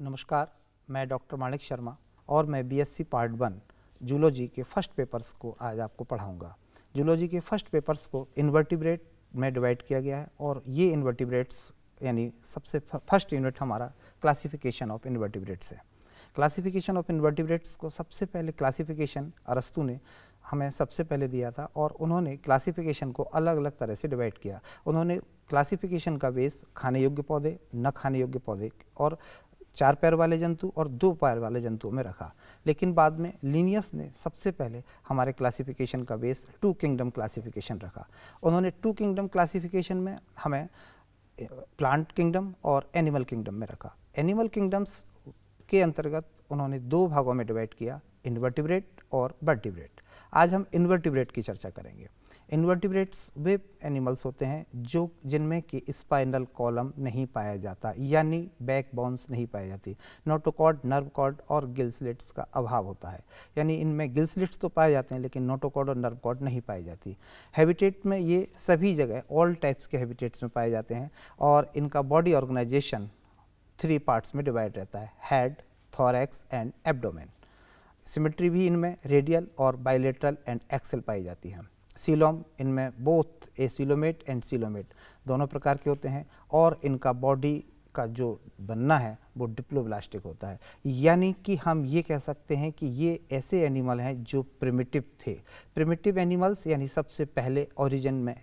नमस्कार मैं डॉक्टर माणिक शर्मा और मैं बीएससी पार्ट वन जूलॉजी के फर्स्ट पेपर्स को आज आपको पढ़ाऊंगा जूलॉजी के फर्स्ट पेपर्स को इन्वर्टिब्रेट में डिवाइड किया गया है और ये इन्वर्टिब्रेट्स यानी सबसे फर्स्ट यूनिट हमारा क्लासिफिकेशन ऑफ इन्वर्टिब्रेट्स है क्लासिफिकेशन ऑफ इन्वर्टिब्रेट्स को सबसे पहले क्लासिफिकेशन अरस्तु ने हमें सबसे पहले दिया था और उन्होंने क्लासिफिकेशन को अलग अलग तरह से डिवाइड किया उन्होंने क्लासिफिकेशन का बेस खाने योग्य पौधे न खाने योग्य पौधे और चार पैर वाले जंतु और दो पैर वाले जंतुओं में रखा लेकिन बाद में लीनियस ने सबसे पहले हमारे क्लासिफिकेशन का बेस टू किंगडम क्लासिफिकेशन रखा उन्होंने टू किंगडम क्लासिफिकेशन में हमें प्लांट किंगडम और एनिमल किंगडम में रखा एनिमल किंगडम्स के अंतर्गत उन्होंने दो भागों में डिवाइड किया इन्वर्टिब्रेट और बर्टिब्रेट आज हम इन्वर्टिब्रेट की चर्चा करेंगे इन्वर्टिब्रेट्स वे एनिमल्स होते हैं जो जिनमें कि स्पाइनल कॉलम नहीं पाया जाता यानी बैक बोन्स नहीं पाई जाती नोटोकॉड नर्व कॉड और गिल्सलेट्स का अभाव होता है यानी इनमें गिल्सलेट्स तो पाए जाते हैं लेकिन नोटोकॉड और नर्व कॉड नहीं पाई जाती हैबिटेट में ये सभी जगह ऑल टाइप्स के हैबिटेट्स में पाए जाते हैं और इनका बॉडी ऑर्गेनाइजेशन थ्री पार्ट्स में डिवाइड रहता है head thorax and abdomen symmetry भी इनमें रेडियल और बायोलेटरल एंड एक्सल पाई जाती है सीलोम इनमें both acoelomate and coelomate दोनों प्रकार के होते हैं और इनका बॉडी का जो बनना है वो डिप्लोब्लास्टिक होता है यानी कि हम ये कह सकते हैं कि ये ऐसे एनिमल हैं जो प्रिमिटिव थे प्रिमिटिव एनिमल्स यानी सबसे पहले ओरिजिन में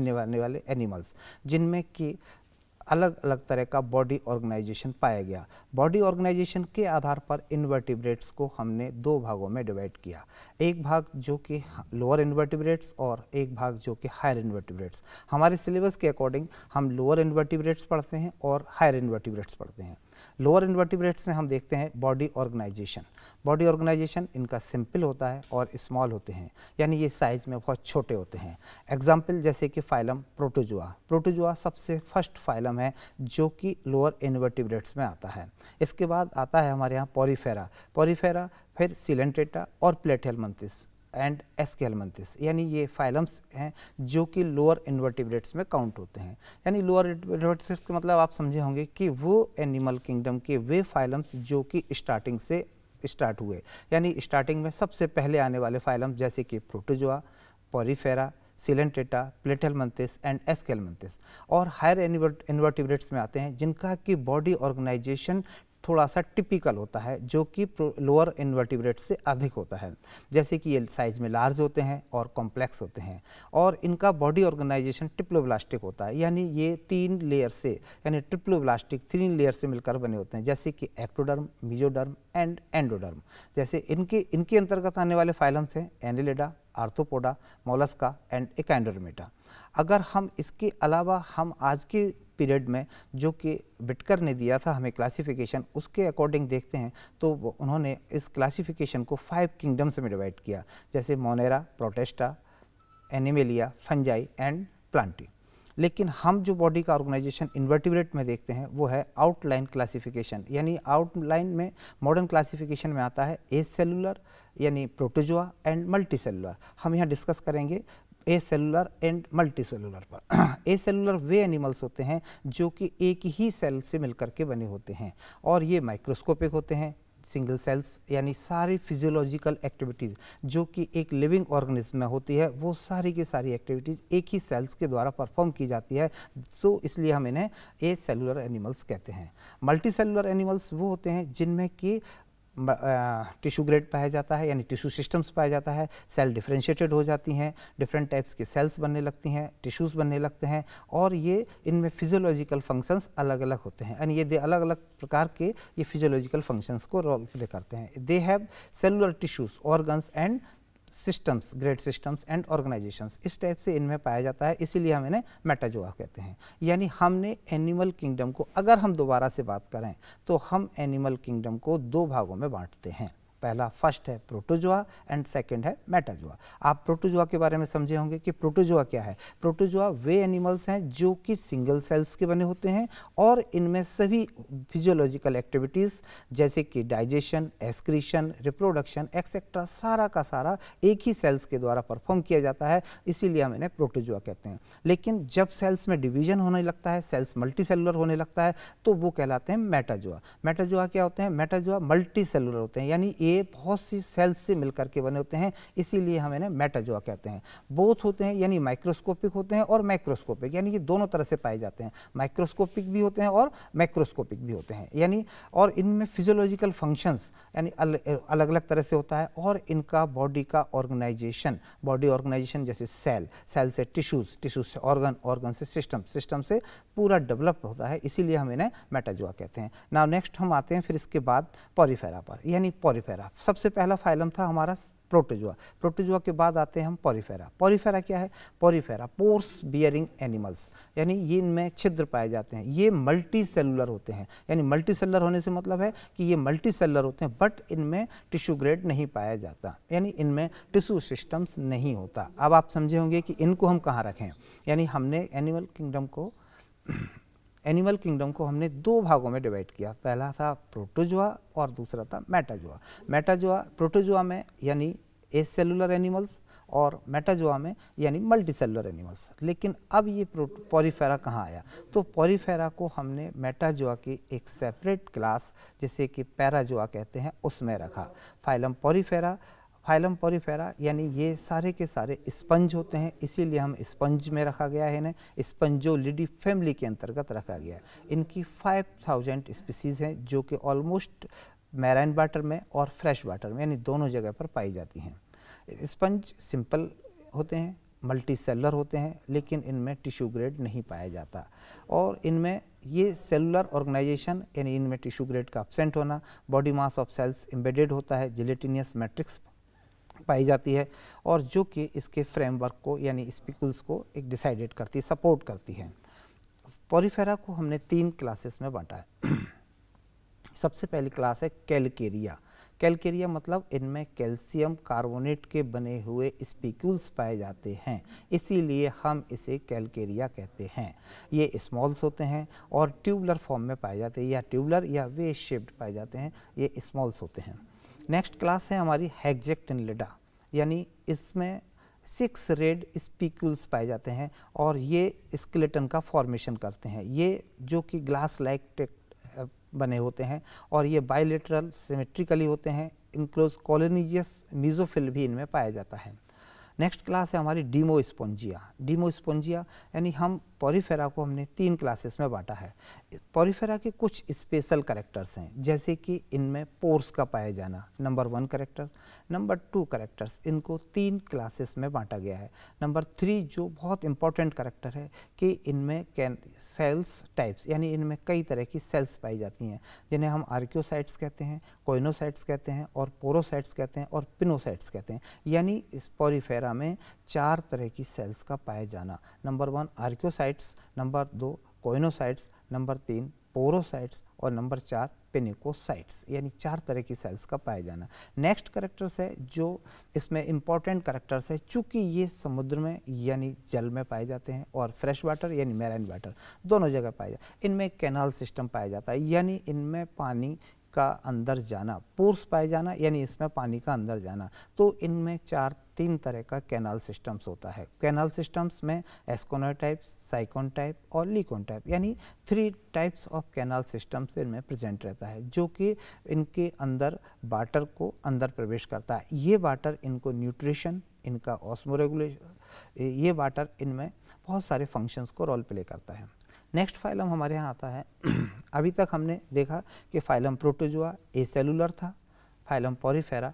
आने वाले एनिमल्स जिनमें कि अलग अलग तरह का बॉडी ऑर्गेनाइजेशन पाया गया बॉडी ऑर्गेनाइजेशन के आधार पर इन्वर्टिब्रेट्स को हमने दो भागों में डिवाइड किया एक भाग जो कि लोअर इन्वर्टिब्रेट्स और एक भाग जो कि हायर इन्वर्टिब्रेट्स हमारे सिलेबस के अकॉर्डिंग हम लोअर इन्वर्टिब्रेट्स पढ़ते हैं और हायर इन्वर्टिब्रेट्स पढ़ते हैं लोअर इन्वर्टिब्रेट्स में हम देखते हैं बॉडी ऑर्गेनाइजेशन बॉडी ऑर्गेनाइजेशन इनका सिंपल होता है और स्मॉल होते हैं यानी ये साइज़ में बहुत छोटे होते हैं एग्जाम्पल जैसे कि फाइलम प्रोटोजुआ प्रोटोजुआ सबसे फर्स्ट फाइलम है जो कि लोअर इन्वर्टिब्रेट्स में आता है इसके बाद आता है हमारे यहाँ पॉरीफेरा पॉरीफेरा फिर सिलेंट्रेटा और प्लेटेलमंथिस एंड एसकेलमंथिस यानी ये फाइलम्स हैं जो कि लोअर इन्वर्टिब्रेट्स में काउंट होते हैं यानी लोअर इन्वर्टिब्रेट्स का मतलब आप समझे होंगे कि वो एनिमल किंगडम के वे फाइलम्स जो कि स्टार्टिंग से स्टार्ट हुए यानी स्टार्टिंग में सबसे पहले आने वाले फाइलम जैसे कि protozoa porifera coelenterata platyhelminthes and aschelminthes और हायर इन्वर्टिब्रेट्स में आते हैं जिनका कि बॉडी ऑर्गेनाइजेशन थोड़ा सा टिपिकल होता है जो कि लोअर इन्वर्टिब्रेट से अधिक होता है जैसे कि ये साइज में लार्ज होते हैं और कॉम्प्लेक्स होते हैं और इनका बॉडी ऑर्गेनाइजेशन ट्रिप्लोब्लास्टिक होता है यानी ये तीन लेयर से यानी ट्रिप्लोब्लास्टिक तीन लेयर से मिलकर बने होते हैं जैसे कि एक्टोडर्म मिजोडर्म एंड एंडोडर्म जैसे इनके इनके अंतर्गत आने वाले फाइलम्स हैं annelida arthropoda mollusca and echinodermata अगर हम इसके अलावा हम आज के पीरियड में जो कि बिटकर ने दिया था हमें क्लासिफिकेशन उसके अकॉर्डिंग देखते हैं तो उन्होंने इस क्लासिफिकेशन को फाइव किंगडम्स में डिवाइड किया जैसे monera protista animalia fungi and plantae लेकिन हम जो बॉडी का ऑर्गेनाइजेशन इन्वर्टिब्रेट में देखते हैं वो है आउटलाइन क्लासिफिकेशन यानी आउटलाइन में मॉडर्न क्लासिफिकेशन में आता है ए सेलुलर यानी प्रोटोजोआ एंड मल्टी सेलुलर हम यहाँ डिस्कस करेंगे acellular and multicellular पर ए सेलुलर वे एनिमल्स होते हैं जो कि एक ही सेल से मिलकर के बने होते हैं और ये माइक्रोस्कोपिक होते हैं सिंगल सेल्स यानी सारी फिजियोलॉजिकल एक्टिविटीज़ जो कि एक लिविंग ऑर्गेनिज्म में होती है वो सारी की सारी एक्टिविटीज़ एक ही सेल्स के द्वारा परफॉर्म की जाती है सो इसलिए हम इन्हें ए सेलुलर एनिमल्स कहते हैं मल्टी सेलुलर एनिमल्स वो होते हैं जिनमें कि टिश्यू ग्रेड पाया जाता है यानी टिश्यू सिस्टम्स पाया जाता है सेल डिफ्रेंशिएटेड हो जाती हैं डिफरेंट टाइप्स के सेल्स बनने लगती हैं टिश्यूज़ बनने लगते हैं और ये इनमें फिजियोलॉजिकल फंक्शंस अलग अलग होते हैं यानी ये दे अलग अलग प्रकार के ये फिजियोलॉजिकल फंक्शंस को रोल प्ले करते हैं they have cellular tissues organs and systems great systems and organisations इस टाइप से इनमें पाया जाता है इसीलिए हम इन्हें मेटाजोआ कहते हैं यानी हमने एनिमल किंगडम को अगर हम दोबारा से बात करें तो हम एनिमल किंगडम को दो भागों में बांटते हैं पहला फर्स्ट है प्रोटोजोआ एंड सेकंड है मेटाजोआ आप प्रोटोजोआ के बारे में समझे होंगे कि प्रोटोजोआ क्या है प्रोटोजोआ वे एनिमल्स हैं जो कि सिंगल सेल्स के बने होते हैं और इनमें सभी फिजियोलॉजिकल एक्टिविटीज़ जैसे कि डाइजेशन एक्सक्रीशन रिप्रोडक्शन एक्सेट्रा सारा का सारा एक ही सेल्स के द्वारा परफॉर्म किया जाता है इसीलिए हम इन्हें प्रोटोजोआ कहते हैं लेकिन जब सेल्स में डिवीजन होने लगता है सेल्स मल्टी होने लगता है तो वो कहलाते हैं मेटाजोआ मेटाजोआ क्या होते हैं मेटाजोआ मल्टी होते हैं यानी ए बहुत सी सेल्स से मिलकर के बने होते हैं इसीलिए हम इन्हें मेटाजोआ कहते हैं बोथ होते हैं यानी माइक्रोस्कोपिक होते हैं और माइक्रोस्कोपिक यानी ये दोनों तरह से पाए जाते हैं माइक्रोस्कोपिक भी होते हैं और माइक्रोस्कोपिक भी होते हैं यानी और इनमें फिजियोलॉजिकल फंक्शंस यानी अलग अलग तरह से होता है और इनका बॉडी का ऑर्गेनाइजेशन बॉडी ऑर्गेनाइजेशन जैसे सेल सेल से टिश्यूज टिश्यूज से ऑर्गन ऑर्गन से सिस्टम सिस्टम से पूरा डेवलप होता है इसीलिए हम इन्हें मेटाजोआ कहते हैं नाउ नेक्स्ट हम आते हैं फिर इसके बाद पॉरीफेरा पर यानी पॉरीफेरा पॉलीफेरा सबसे पहला फाइलम था हमारा प्रोटोजुआ प्रोटोजुआ के बाद आते हैं हम पॉरीफेरा पॉरीफेरा क्या है पॉरीफेरा पोर्स बियरिंग एनिमल्स यानी ये इनमें छिद्र पाए जाते हैं ये मल्टी सेलुलर होते हैं यानी मल्टी सेलुलर होने से मतलब है कि ये मल्टी सेलुलर होते हैं बट इनमें टिश्यू ग्रेड नहीं पाया जाता यानी इनमें टिश्यू सिस्टम्स नहीं होता अब आप समझे होंगे कि इनको हम कहाँ रखें यानी हमने एनिमल किंगडम को एनिमल किंगडम को हमने दो भागों में डिवाइड किया पहला था प्रोटोजुआ और दूसरा था मेटाजोआ मेटाजोआ प्रोटोजुआ में यानी ए सेलुलर एनिमल्स और मेटाजोआ में यानी मल्टी सेलुलर एनिमल्स लेकिन अब ये पॉरीफेरा कहाँ आया तो पॉरीफेरा को हमने मेटाजोआ की एक सेपरेट क्लास जिसे कि पैराजोआ कहते हैं उसमें रखा फाइलम पॉरीफेरा फाइलम पॉलीफेरा यानी ये सारे के सारे स्पंज होते हैं इसीलिए हम स्पंज में रखा गया है इन्हें स्पंजोलिडी फैमिली के अंतर्गत रखा गया है इनकी 5000 स्पीसीज़ हैं जो कि ऑलमोस्ट मैराइन वाटर में और फ्रेश वाटर में यानी दोनों जगह पर पाई जाती हैं स्पंज सिंपल होते हैं मल्टी सेलर होते हैं लेकिन इनमें टिश्यू ग्रेड नहीं पाया जाता और इनमें ये सेलुलर ऑर्गेनाइजेशन यानी इनमें टिश्यू ग्रेड का एबसेंट होना body mass of cells embedded होता है जिलेटिनियस मैट्रिक्स पाई जाती है और जो कि इसके फ्रेमवर्क को यानी स्पीकुल्स को एक डिसाइडेड करती है सपोर्ट करती है पॉलीफेरा को हमने तीन क्लासेस में बांटा है सबसे पहली क्लास है कैलकेरिया कैलकेरिया मतलब इनमें कैल्शियम कार्बोनेट के बने हुए स्पीक्यूल्स पाए जाते हैं इसीलिए हम इसे कैलकेरिया कहते हैं ये स्मॉल्स होते हैं और ट्यूबलर फॉर्म में पाए जाते हैं या ट्यूबलर या वे शेप्ड पाए जाते हैं ये स्मॉल्स होते हैं नेक्स्ट क्लास है हमारी लिडा यानी इसमें सिक्स रेड स्पीक्यूल्स पाए जाते हैं और ये स्केलेटन का फॉर्मेशन करते हैं ये जो कि ग्लास लाइक बने होते हैं और ये बायोलेटरल सिमेट्रिकली होते हैं इनक्लोज कॉलोनीजियस मीजोफिल भी इनमें पाया जाता है नेक्स्ट क्लास है हमारी डीमो स्पॉन्जिया डीमो स्पॉन्जिया यानी हम पॉरीफेरा को हमने तीन क्लासेस में बांटा है पॉरीफेरा के कुछ स्पेशल करेक्टर्स हैं जैसे कि इनमें पोर्स का पाया जाना number one characters number two characters इनको तीन क्लासेस में बांटा गया है नंबर थ्री जो बहुत इंपॉर्टेंट करेक्टर है कि इनमें कैन सेल्स टाइप्स यानी इनमें कई तरह की सेल्स पाई जाती हैं जिन्हें हम आर्क्योसाइट्स कहते हैं कोइनोसाइट्स कहते हैं और पोरोसाइट्स कहते हैं और पिनोसाइट्स कहते हैं यानी इस पॉरीफेरा में चार तरह की सेल्स का पाया जाना नंबर वन आर्क्योसाइट्स नंबर दो कोइनोसाइट्स नंबर तीन पोरोसाइट्स और नंबर चार पेनिकोसाइट्स यानी चार तरह की सेल्स का पाया जाना नेक्स्ट करेक्टर्स है जो इसमें इंपॉर्टेंट करेक्टर्स है चूंकि ये समुद्र में यानी जल में पाए जाते हैं और फ्रेश वाटर यानी मैराइन वाटर दोनों जगह पाए जाते हैं इनमें कैनाल सिस्टम पाया जाता है यानी इनमें पानी का अंदर जाना पोर्स पाए जाना यानी इसमें पानी का अंदर जाना तो इनमें चार तीन तरह का कैनाल सिस्टम्स होता है कैनाल सिस्टम्स में एस्कोनो टाइप साइकोन टाइप और लीकोन टाइप यानी three types of canal systems इनमें प्रेजेंट रहता है जो कि इनके अंदर वाटर को अंदर प्रवेश करता है ये वाटर इनको न्यूट्रिशन इनका ऑस्मोरेगुलेशन ये वाटर इनमें बहुत सारे फंक्शंस को रोल प्ले करता है नेक्स्ट फाइलम हमारे यहाँ आता है अभी तक हमने देखा कि फाइलम प्रोटोजुआ ए सेलुलर था फाइलम पॉरीफेरा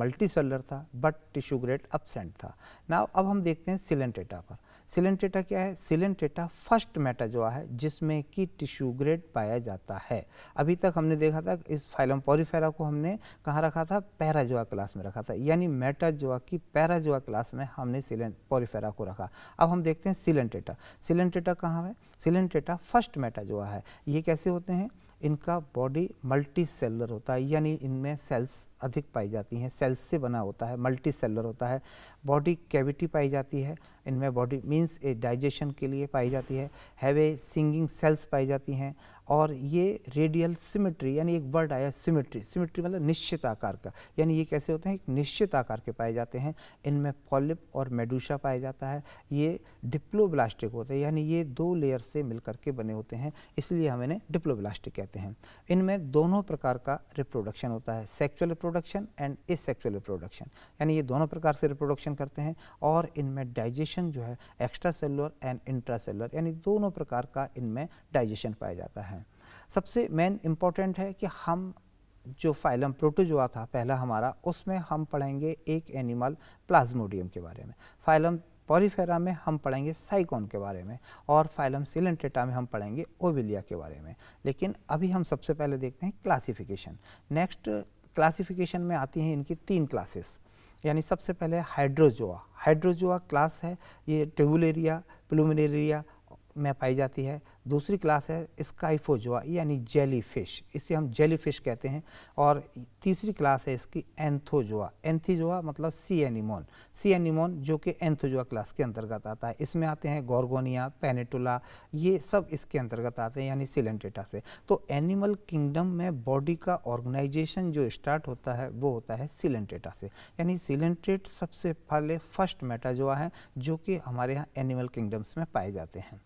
मल्टी था बट टिश्यू ग्रेड अपसेंट था नाउ अब हम देखते हैं सिलेंटेटा पर सिलेंटेटा क्या है सिलेंटेटा फर्स्ट मेटाजोआ है जिसमें कि टिश्यू ग्रेड पाया जाता है अभी तक हमने देखा था इस फाइलम पॉरीफेरा को हमने कहाँ रखा था पैराजोआ क्लास में रखा था यानी मेटाजोआ की पैराजोआ क्लास में हमने सिलेंट पॉरीफेरा को रखा अब हम देखते हैं सिलेंटेटा सिलेंटेटा कहाँ है सिलेंटेटा फर्स्ट मेटाजोआ है ये कैसे होते हैं इनका बॉडी मल्टी सेलर होता है यानी इनमें सेल्स अधिक पाई जाती हैं सेल्स से बना होता है मल्टी सेलर होता है बॉडी कैविटी पाई जाती है इनमें बॉडी मीन्स डाइजेशन के लिए पाई जाती है हैवे सिंगिंग सेल्स पाई जाती हैं और ये रेडियल सिमेट्री यानी एक वर्ड आया सिमेट्री सिमेट्री मतलब निश्चित आकार का यानी ये कैसे होते हैं एक निश्चित आकार के पाए जाते हैं इनमें पॉलिप और मेडूशा पाया जाता है ये डिप्लोब्लास्टिक होते हैं यानी ये दो लेयर से मिलकर के बने होते हैं इसलिए हम इन्हें डिप्लोब्लास्टिक कहते हैं इनमें दोनों प्रकार का रिप्रोडक्शन होता है sexual reproduction and asexual reproduction यानी ये दोनों प्रकार से रिप्रोडक्शन करते हैं और इनमें डाइजेशन डाइजेशन जो है extracellular and intracellular यानी दोनों प्रकार का इनमें डाइजेशन पाया जाता है सबसे मेन इम्पॉर्टेंट है कि हम जो फाइलम प्रोटोजोआ था पहला हमारा उसमें हम पढ़ेंगे एक एनिमल प्लाज्मोडियम के बारे में फाइलम पॉलीफेरा में हम पढ़ेंगे साइकोन के बारे में और फाइलम सिलेंटेटा में हम पढ़ेंगे ओविलिया के बारे में लेकिन अभी हम सबसे पहले देखते हैं क्लासिफिकेशन नेक्स्ट क्लासिफिकेशन में आती हैं इनकी तीन क्लासेस यानी सबसे पहले हाइड्रोजोआ हाइड्रोजोआ क्लास है ये ट्यूबुलेरिया प्लूमेरिया में पाई जाती है दूसरी क्लास है स्काइफोजोआ यानी जेली फिश इसे हम जेली फिश कहते हैं और तीसरी क्लास है इसकी एंथोजोआ एंथीजोआ मतलब सी एनिमोन सी एनिमोन जो कि एंथोजोआ क्लास के अंतर्गत आता है इसमें आते हैं गोरगोनिया पेनेटुला ये सब इसके अंतर्गत आते हैं यानी सिलेंटेटा से तो एनिमल किंगडम में बॉडी का ऑर्गेनाइजेशन जो स्टार्ट होता है वो होता है सिलेंटेटा से यानी सिलेंटेट सबसे पहले फर्स्ट मेटाजोआ है जो कि हमारे यहाँ एनिमल किंगडम्स में पाए जाते हैं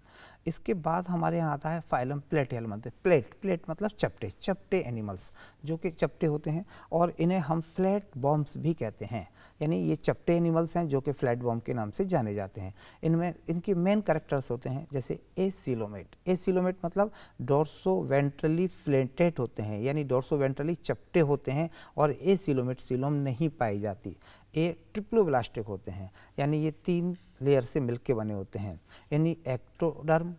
इसके बाद हमारे यहाँ आता है फाइलम प्लेटियल मध्य प्लेट प्लेट मतलब चपटे चपटे एनिमल्स जो कि चपटे होते हैं और इन्हें हम फ्लैट बॉम्ब्स भी कहते हैं यानी ये चपटे एनिमल्स हैं जो कि फ्लैट बॉम्ब के नाम से जाने जाते हैं इनमें इनके मेन करेक्टर्स होते हैं जैसे ए सीलोमेट ए सीलोमेट मतलब डोरसो वेंट्रली फ्लेटेट होते हैं यानी डोरसो वेंट्रली चपटे होते हैं और ए सीलोमेट सीलोम नहीं पाई जाती ये ट्रिप्लोब्लास्टिक होते हैं यानी ये तीन लेयर से मिलके बने होते हैं यानी एक्टोडर्म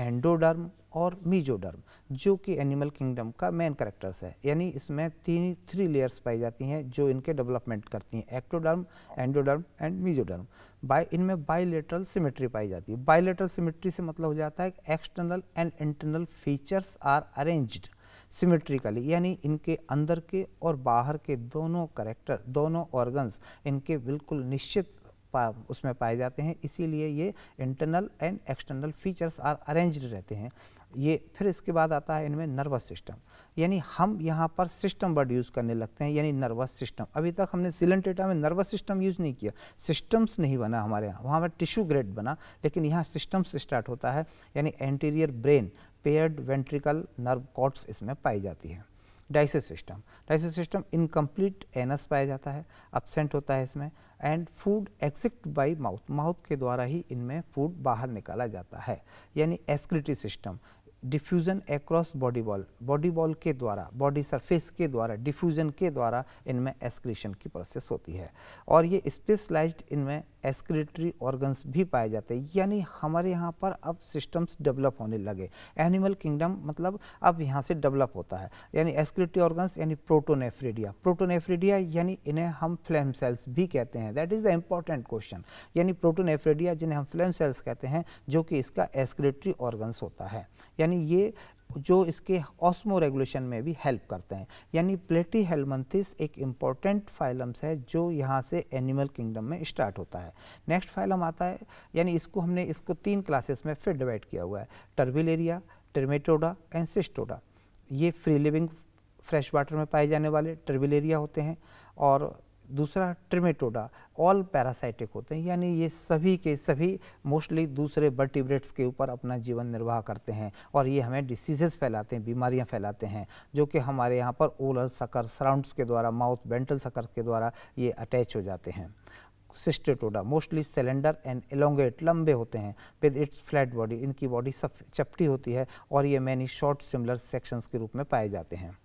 एंडोडर्म और मीजोडर्म जो कि एनिमल किंगडम का मेन करेक्टर्स है यानी इसमें तीन थ्री लेयर्स पाई जाती हैं जो इनके डेवलपमेंट करती हैं ectoderm endoderm and mesoderm by इनमें बाइलेटरल सिमेट्री पाई जाती है बाइलेटरल सिमेट्री से मतलब हो जाता है external and internal features are arranged symmetrically यानी इनके अंदर के और बाहर के दोनों करेक्टर दोनों ऑर्गन्स इनके बिल्कुल निश्चित पा, उसमें पाए जाते हैं इसीलिए ये internal and external features are arranged रहते हैं ये फिर इसके बाद आता है इनमें नर्वस सिस्टम यानी हम यहाँ पर सिस्टम वर्ड यूज़ करने लगते हैं यानी नर्वस सिस्टम अभी तक हमने सिलेंटेटा में नर्वस सिस्टम यूज़ नहीं किया सिस्टम्स नहीं बना हमारे यहाँ वहाँ पर टिश्यू ग्रेड बना लेकिन यहाँ सिस्टम्स स्टार्ट होता है यानी anterior brain paired ventricle nerve cords इसमें पाई जाती है डाइसिस सिस्टम डाइसिस सिस्टम इनकम्प्लीट एनस पाया जाता है अपसेंट होता है इसमें and food exit by mouth mouth के द्वारा ही इनमें फूड बाहर निकाला जाता है यानी excretory system diffusion across body wall body wall के द्वारा बॉडी सरफेस के द्वारा डिफ्यूज़न के द्वारा इनमें एस्क्रीशन की प्रोसेस होती है और ये स्पेशलाइज्ड इनमें एक्सक्रेटरी ऑर्गन्स भी पाए जाते हैं यानी हमारे यहाँ पर अब सिस्टम्स डेवलप होने लगे एनिमल किंगडम मतलब अब यहाँ से डेवलप होता है यानी एक्सक्रेटरी ऑर्गन्स यानी प्रोटोनेफ्रीडिया प्रोटोनेफ्रीडिया यानी इन्हें हम फ्लेम सेल्स भी कहते हैं that is the important question यानी प्रोटोनेफ्रीडिया जिन्हें हम फ्लेम सेल्स कहते हैं जो कि इसका एक्सक्रेटरी ऑर्गन्स होता है यानी ये जो इसके ऑस्मो रेगुलेशन में भी हेल्प करते हैं यानी प्लेटी हेलमंथिस एक इम्पॉर्टेंट फाइलम्स है जो यहाँ से एनिमल किंगडम में स्टार्ट होता है नेक्स्ट फाइलम आता है यानी इसको हमने इसको तीन क्लासेस में फिर डिवाइड किया हुआ है टर्बिलेरिया टर्मेटोडा एंड सिस्टोडा ये फ्री लिविंग फ्रेश वाटर में पाए जाने वाले टर्बिलेरिया होते हैं और दूसरा ट्रिमेटोडा ऑल पैरासाइटिक होते हैं यानी ये सभी के सभी मोस्टली दूसरे बर्टिब्रेट्स के ऊपर अपना जीवन निर्वाह करते हैं और ये हमें डिसीजेस फैलाते हैं बीमारियां फैलाते हैं जो कि हमारे यहाँ पर ओलर सकर सराउंड्स के द्वारा माउथ बेंटल सकर के द्वारा ये अटैच हो जाते हैं cestoda mostly cylinder and elongate लंबे होते हैं विद इट्स फ्लैट बॉडी इनकी बॉडी सब चपटी होती है और ये मैनी शॉर्ट सिमिलर सेक्शंस के रूप में पाए जाते हैं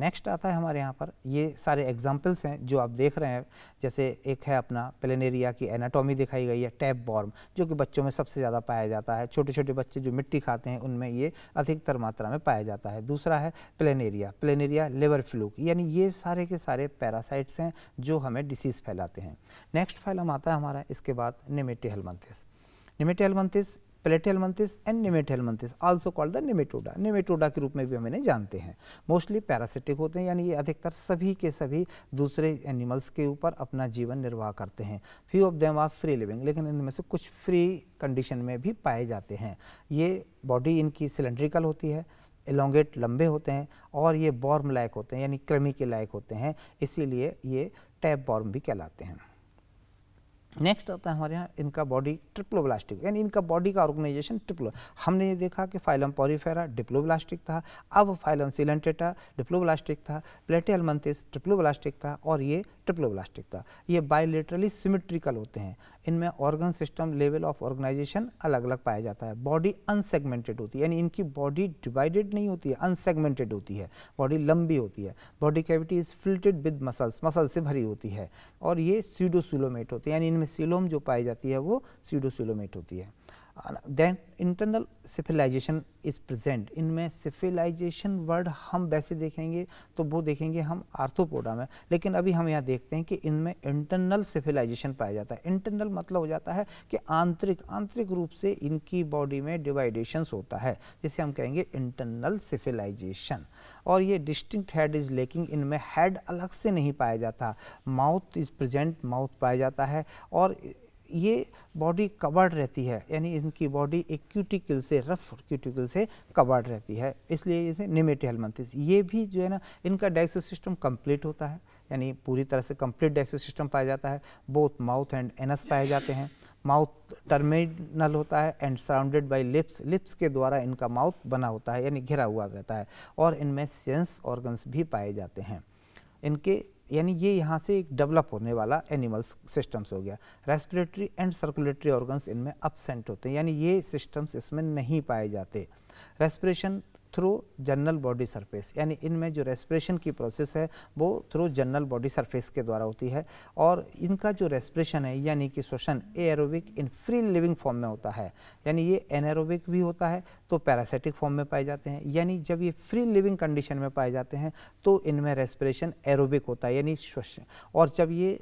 नेक्स्ट आता है हमारे यहाँ पर ये सारे एग्जाम्पल्स हैं जो आप देख रहे हैं जैसे एक है अपना प्लेनेरिया की एनाटॉमी दिखाई गई है टैप बॉर्म जो कि बच्चों में सबसे ज़्यादा पाया जाता है छोटे छोटे बच्चे जो मिट्टी खाते हैं उनमें ये अधिकतर मात्रा में पाया जाता है दूसरा है प्लेनेरिया प्लेनेरिया लेवर फ्लूक यानी ये सारे के सारे पैरासाइट्स हैं जो हमें डिसीज़ फैलाते हैं नेक्स्ट फैलम आता है हमारा इसके बाद nemathelminthes platyhelminthes and nemathelminthes also called the nematoda nematoda के रूप में भी हम इन्हें जानते हैं मोस्टली पैरासिटिक होते हैं यानी ये अधिकतर सभी के सभी दूसरे एनिमल्स के ऊपर अपना जीवन निर्वाह करते हैं few of them are free living लेकिन इनमें से कुछ फ्री कंडीशन में भी पाए जाते हैं ये बॉडी इनकी सिलेंड्रिकल होती है एलोंगेट लंबे होते हैं और ये बॉर्म लायक होते हैं यानी कृमि के लायक होते हैं इसीलिए ये टैप बॉर्म भी कहलाते हैं नेक्स्ट आता है हमारे यहाँ इनका बॉडी ट्रिप्लोब्लास्टिक यानी इनका बॉडी का ऑर्गेनाइजेशन ट्रिप्लो हमने ये देखा कि फाइलम पॉरीफेरा डिप्लोब्लास्टिक था अब फाइलम सिलेंटेटा डिप्लोब्लास्टिक था प्लेटियल ट्रिप्लो ट्रिप्लोब्लास्टिक था और ये ट्रिप्लोब्लास्टिक था ये बायोलेटरली सिमेट्रिकल होते हैं इनमें organ system level of organisation अलग अलग पाया जाता है बॉडी अनसेगमेंटेड होती है यानी इनकी बॉडी डिवाइडेड नहीं होती है अनसेगमेंटेड होती है बॉडी लंबी होती है body cavity is filled with muscles muscle से भरी होती है और ये सीडोसिलोमेट होती है यानी इनमें सिलोम जो पाई जाती है वो सीडोसिलोमेट होती है then internal cephalisation is present इनमें सिफिलाइजेशन वर्ड हम वैसे देखेंगे तो वो देखेंगे हम आर्थोपोडा में लेकिन अभी हम यहाँ देखते हैं कि इनमें इंटरनल सिफिलाइजेशन पाया जाता है इंटरनल मतलब हो जाता है कि आंतरिक आंतरिक रूप से इनकी बॉडी में डिवाइडेशंस होता है जिसे हम कहेंगे इंटरनल सिफिलाइजेशन और ये डिस्टिंक्ट हेड इज़ लेकिन इनमें हेड अलग से नहीं पाया जाता माउथ इज़ प्रजेंट माउथ पाया जाता है और ये बॉडी कवर्ड रहती है यानी इनकी बॉडी एक क्यूटिकल से रफ क्यूटिकल से कवर्ड रहती है इसलिए इसे निमेटी हेलमंथिस ये भी जो है ना इनका डाइसो सिस्टम कंप्लीट होता है यानी पूरी तरह से कंप्लीट डाइसो सिस्टम पाया जाता है बोथ माउथ एंड एनस पाए जाते हैं माउथ टर्मिनल होता है and surrounded by lips lips के द्वारा इनका माउथ बना होता है यानी घिरा हुआ रहता है और इनमें सेंस ऑर्गन्स भी पाए जाते हैं इनके यानी ये यहाँ से एक डेवलप होने वाला एनिमल्स सिस्टम्स हो गया रेस्पिरेटरी एंड सर्कुलेटरी ऑर्गन्स इनमें अपसेंट होते हैं यानी ये सिस्टम्स इसमें नहीं पाए जाते respiration through general body surface यानी इनमें जो रेस्परेशन की प्रोसेस है वो थ्रू जनरल बॉडी सरफेस के द्वारा होती है और इनका जो रेस्परेशन है यानी कि श्वसन aerobic in free living form में होता है यानी ये एनारोबिक भी होता है तो पैरासिटिक फॉर्म में पाए जाते हैं यानी जब ये फ्री लिविंग कंडीशन में पाए जाते हैं तो इनमें रेस्परेशन एरोबिक होता है यानी श्वसन और जब ये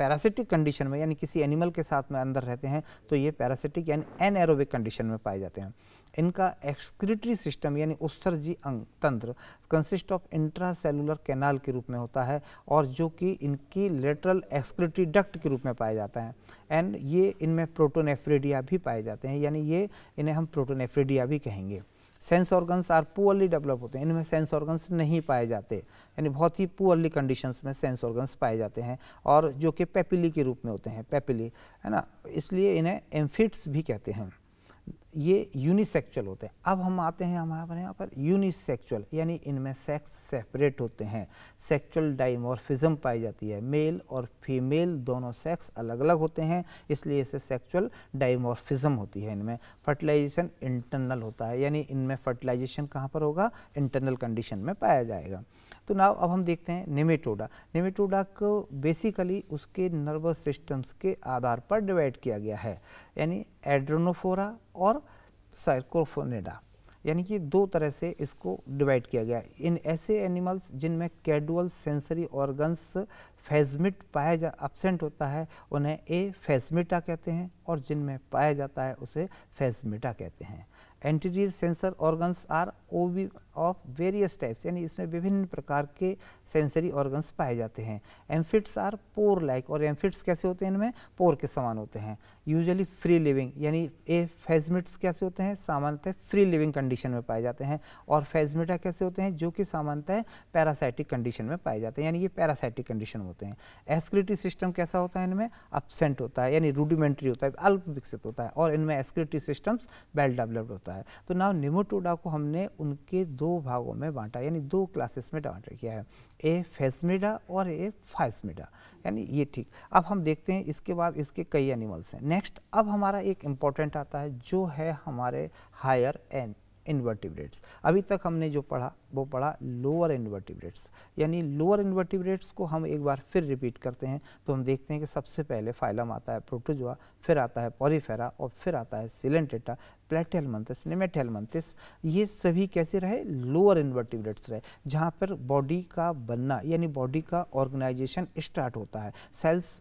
पैरासिटिक कंडीशन में यानी किसी एनिमल के साथ में अंदर रहते हैं तो ये पैरासिटिक यानी एन एरोबिक कंडीशन में पाए जाते हैं इनका एक्सक्रिटरी सिस्टम यानी उत्सर्जी अंग तंत्र कंसिस्ट ऑफ इंट्रासेलुलर कैनाल के रूप में होता है और जो कि इनकी लेटरल एक्सक्रिटरी डक्ट के रूप में पाया जाता है एंड ये इनमें प्रोटोनेफ्रेडिया भी पाए जाते हैं यानी ये इन्हें हम प्रोटोनेफ्रेडिया भी कहेंगे sense organs are poorly develop होते हैं इनमें सेंस ऑर्गन्स नहीं पाए जाते यानी बहुत ही पुअरली कंडीशंस में सेंस ऑर्गन्स पाए जाते हैं और जो कि पेपिली के रूप में होते हैं पेपिली है ना इसलिए इन्हें एम्फिट्स भी कहते हैं ये यूनिसेक्चुअल होते हैं अब हम आते हैं हमारे यहाँ पर यूनिसेक्चुअल यानी इनमें सेक्स सेपरेट होते हैं सेक्चुअल डाइमॉर्फिज्म पाई जाती है मेल और फीमेल दोनों सेक्स अलग अलग होते हैं इसलिए इसे सेक्चुअल डाइमॉर्फिज्म होती है इनमें फर्टिलाइजेशन इंटरनल होता है यानी इनमें फर्टिलाइजेशन कहाँ पर होगा इंटरनल कंडीशन में पाया जाएगा तो नाव अब हम देखते हैं नेमेटोडा नेमेटोडा को बेसिकली उसके नर्वस सिस्टम्स के आधार पर डिवाइड किया गया है यानी एड्रोनोफोरा और साइकोफोनेडा यानी कि दो तरह से इसको डिवाइड किया गया इन ऐसे एनिमल्स जिनमें कैडुअल सेंसरी ऑर्गन्स फेजमिट पाया जा अपसेंट होता है उन्हें ए फेजमिटा कहते हैं और जिनमें पाया जाता है उसे फेजमिटा कहते हैं एंटीरियर सेंसर ऑर्गन्स आर ओ ऑफ वेरियस टाइप्स यानी इसमें विभिन्न प्रकार के सेंसरी ऑर्गन्स पाए जाते हैं एम्फिट्स आर पोर लाइक और एम्फिट्स कैसे होते हैं इनमें पोर के समान होते हैं यूजुअली फ्री लिविंग यानी ए फेजमिट्स कैसे होते हैं सामान्यतः फ्री लिविंग कंडीशन में पाए जाते हैं और फेजमिटा कैसे होते हैं जो कि सामान्यतः पैरासाइटिक कंडीशन में पाए जाते हैं यानी ये पैरासाइटिक कंडीशन होते हैं एस्क्रिटिव सिस्टम कैसा होता है इनमें अपसेंट होता है यानी रूडिमेंट्री होता है अल्प विकसित होता है और इनमें एस्क्रिटिव सिस्टम्स वेल डेवलप्ड होता है तो नाव निमोटोडा को हमने उनके दो भागों में बांटा यानी दो क्लासेस में बांट किया है ए फेसमेडा और ए फाइसमेडा यानी ये ठीक अब हम देखते हैं इसके बाद इसके कई एनिमल्स हैं नेक्स्ट अब हमारा एक इम्पोर्टेंट आता है जो है हमारे हायर एंड इन्वर्टिब्रेट्स अभी तक हमने जो पढ़ा वो पढ़ा लोअर इन्वर्टिब्रेट्स यानी लोअर इन्वर्टिब्रेट्स को हम एक बार फिर रिपीट करते हैं तो हम देखते हैं कि सबसे पहले फाइलम आता है प्रोटोजोआ फिर आता है पॉरीफेरा और फिर आता है सिलेंटेटा प्लेटेलमंथस निमेटेलमंथस ये सभी कैसे रहे लोअर इन्वर्टिब्रेट्स रहे जहाँ पर बॉडी का बनना यानी बॉडी का ऑर्गेनाइजेशन स्टार्ट होता है सेल्स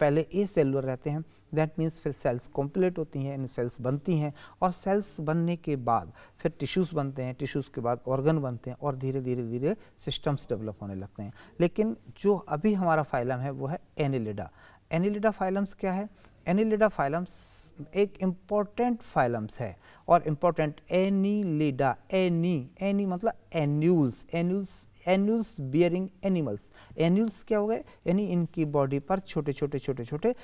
पहले ए सेलुलर रहते हैं दैट मीन्स फिर सेल्स कॉम्प्लीट होती हैं यानी सेल्स बनती हैं और सेल्स बनने के बाद फिर टिश्यूज़ बनते हैं टिश्यूज़ के बाद ऑर्गन बनते हैं और धीरे धीरे धीरे सिस्टम्स डेवलप होने लगते हैं लेकिन जो अभी हमारा फाइलम है वो है एनिलिडा एनिलिडा फाइलम्स क्या है एनिलिडा फाइलम्स एक इम्पॉर्टेंट फाइलम्स है और इम्पॉर्टेंट एनीलिडा एनी एनी मतलब एन्यूल्स एन्यूल्स एन्यूल्स बियरिंग एनिमल्स एन्यूल्स क्या हो गए यानी इनकी बॉडी पर छोटे छोटे छोटे छोटे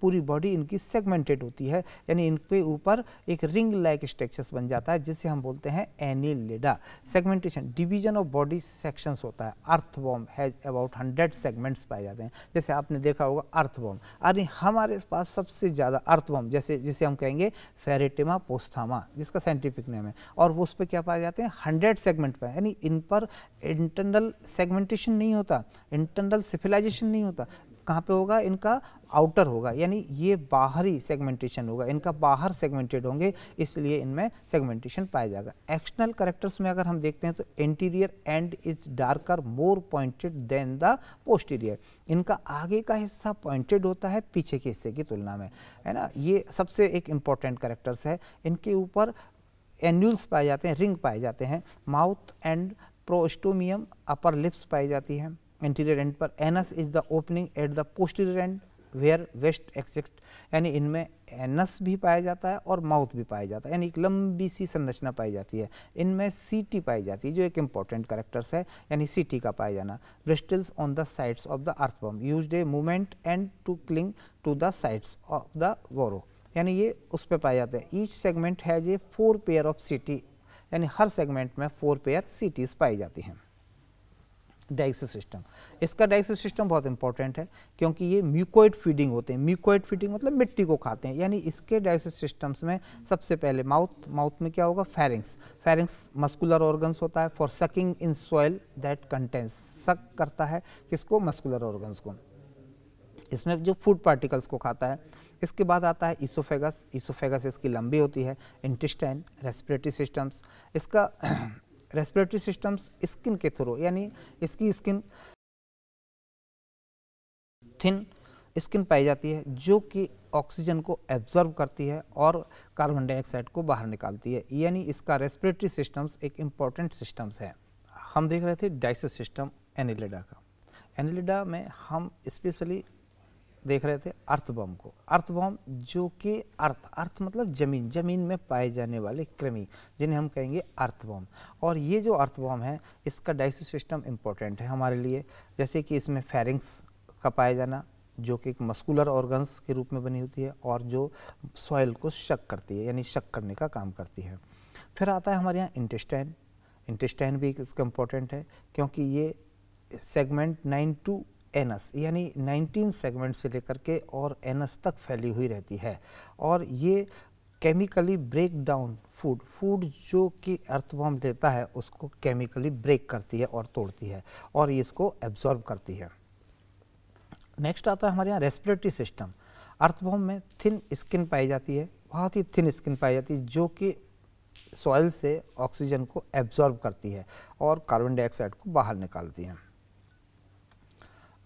पूरी बॉडी इनकी सेगमेंटेड होती है यानी इनके ऊपर एक रिंग लाइक स्ट्रक्चर्स बन जाता है जिसे हम बोलते हैं annelida segmentation division of body sections होता है earthworm has about hundred segments पाए जाते हैं जैसे आपने देखा होगा अर्थ बॉम अरे हमारे पास सबसे ज़्यादा अर्थ बॉम जैसे जिसे हम कहेंगे फेरेटिमा पोस्थामा जिसका साइंटिफिक नेम है और वो उस पर क्या पाए जाते हैं हंड्रेड सेगमेंट पाए यानी इन पर इन इंटरनल सेगमेंटेशन नहीं होता इंटरनल सिफिलाइजेशन नहीं होता कहाँ पे होगा इनका आउटर होगा यानी ये बाहरी सेगमेंटेशन होगा इनका बाहर सेगमेंटेड होंगे इसलिए इनमें सेगमेंटेशन पाया जाएगा एक्सटर्नल करेक्टर्स में अगर हम देखते हैं तो interior end is darker more pointed than the posterior इनका आगे का हिस्सा पॉइंटेड होता है पीछे के हिस्से की तुलना में है ना ये सबसे एक इंपॉर्टेंट करेक्टर्स है इनके ऊपर एन्यूल्स पाए जाते हैं रिंग पाए जाते हैं mouth and prostomium upper lips पाई जाती है इंटीरियर एंड पर anus is the opening at the posterior end where waste exit यानी इनमें एनस भी पाया जाता है और माउथ भी पाया जाता है यानी एक लंबी सी संरचना पाई जाती है इनमें सीटी पाई जाती है जो एक इंपॉर्टेंट करेक्टर्स है यानी सीटी का पाया जाना bristles on the sides of the earthworm use a movement and to cling to the sides of the burrow यानी ये उस पर पाए जाते हैं each segment has a four pair of setae यानी हर सेगमेंट में फोर पेयर सीटीज पाई जाती हैं डाइक्सो सिस्टम इसका डाइक्सो सिस्टम बहुत इंपॉर्टेंट है क्योंकि ये म्यूकोइड फीडिंग होते हैं म्यूकोइड फीडिंग मतलब मिट्टी को खाते हैं यानी इसके डाइक्सो सिस्टम्स में सबसे पहले माउथ माउथ में क्या होगा फेरिंग्स फेरिंग्स मस्कुलर ऑर्गन्स होता है for sucking in soil that contains suck करता है किसको मस्कुलर ऑर्गन्स को इसमें जो फूड पार्टिकल्स को खाता है इसके बाद आता है इसोफेगस इसोफेगस इसकी लंबी होती है इंटेस्टाइन रेस्पिरेटरी सिस्टम्स इसका रेस्पिरेटरी सिस्टम्स स्किन के थ्रू यानी इसकी स्किन थिन स्किन पाई जाती है जो कि ऑक्सीजन को एब्जॉर्ब करती है और कार्बन डाइऑक्साइड को बाहर निकालती है यानी इसका रेस्पिरेटरी सिस्टम्स एक इम्पॉर्टेंट सिस्टम्स है हम देख रहे थे डाइसिस सिस्टम एनिलेडा का एनिलेडा में हम स्पेशली देख रहे थे अर्थ बम को अर्थ बम जो कि अर्थ अर्थ मतलब जमीन जमीन में पाए जाने वाले कृमि जिन्हें हम कहेंगे अर्थ बम और ये जो अर्थ बम है इसका डाइसो सिस्टम इम्पोर्टेंट है हमारे लिए जैसे कि इसमें फेरिंग्स का पाया जाना जो कि एक मस्कुलर ऑर्गन्स के रूप में बनी होती है और जो सॉइल को शक करती है यानी शक करने का काम करती है फिर आता है हमारे यहाँ इंटेस्टाइन इंटेस्टाइन भी इसका इम्पोर्टेंट है क्योंकि ये सेगमेंट नाइन टू एनस यानी 19 सेगमेंट से लेकर के और एनस तक फैली हुई रहती है और ये chemically break down food food जो कि अर्थवॉर्म लेता है उसको केमिकली ब्रेक करती है और तोड़ती है और ये इसको एब्जॉर्ब करती है नेक्स्ट आता है हमारे यहाँ रेस्पिरेटरी सिस्टम अर्थवॉर्म में थिन स्किन पाई जाती है बहुत ही थिन स्किन पाई जाती है जो कि सॉइल से ऑक्सीजन को एब्जॉर्ब करती है और कार्बन डाइऑक्साइड को बाहर निकालती है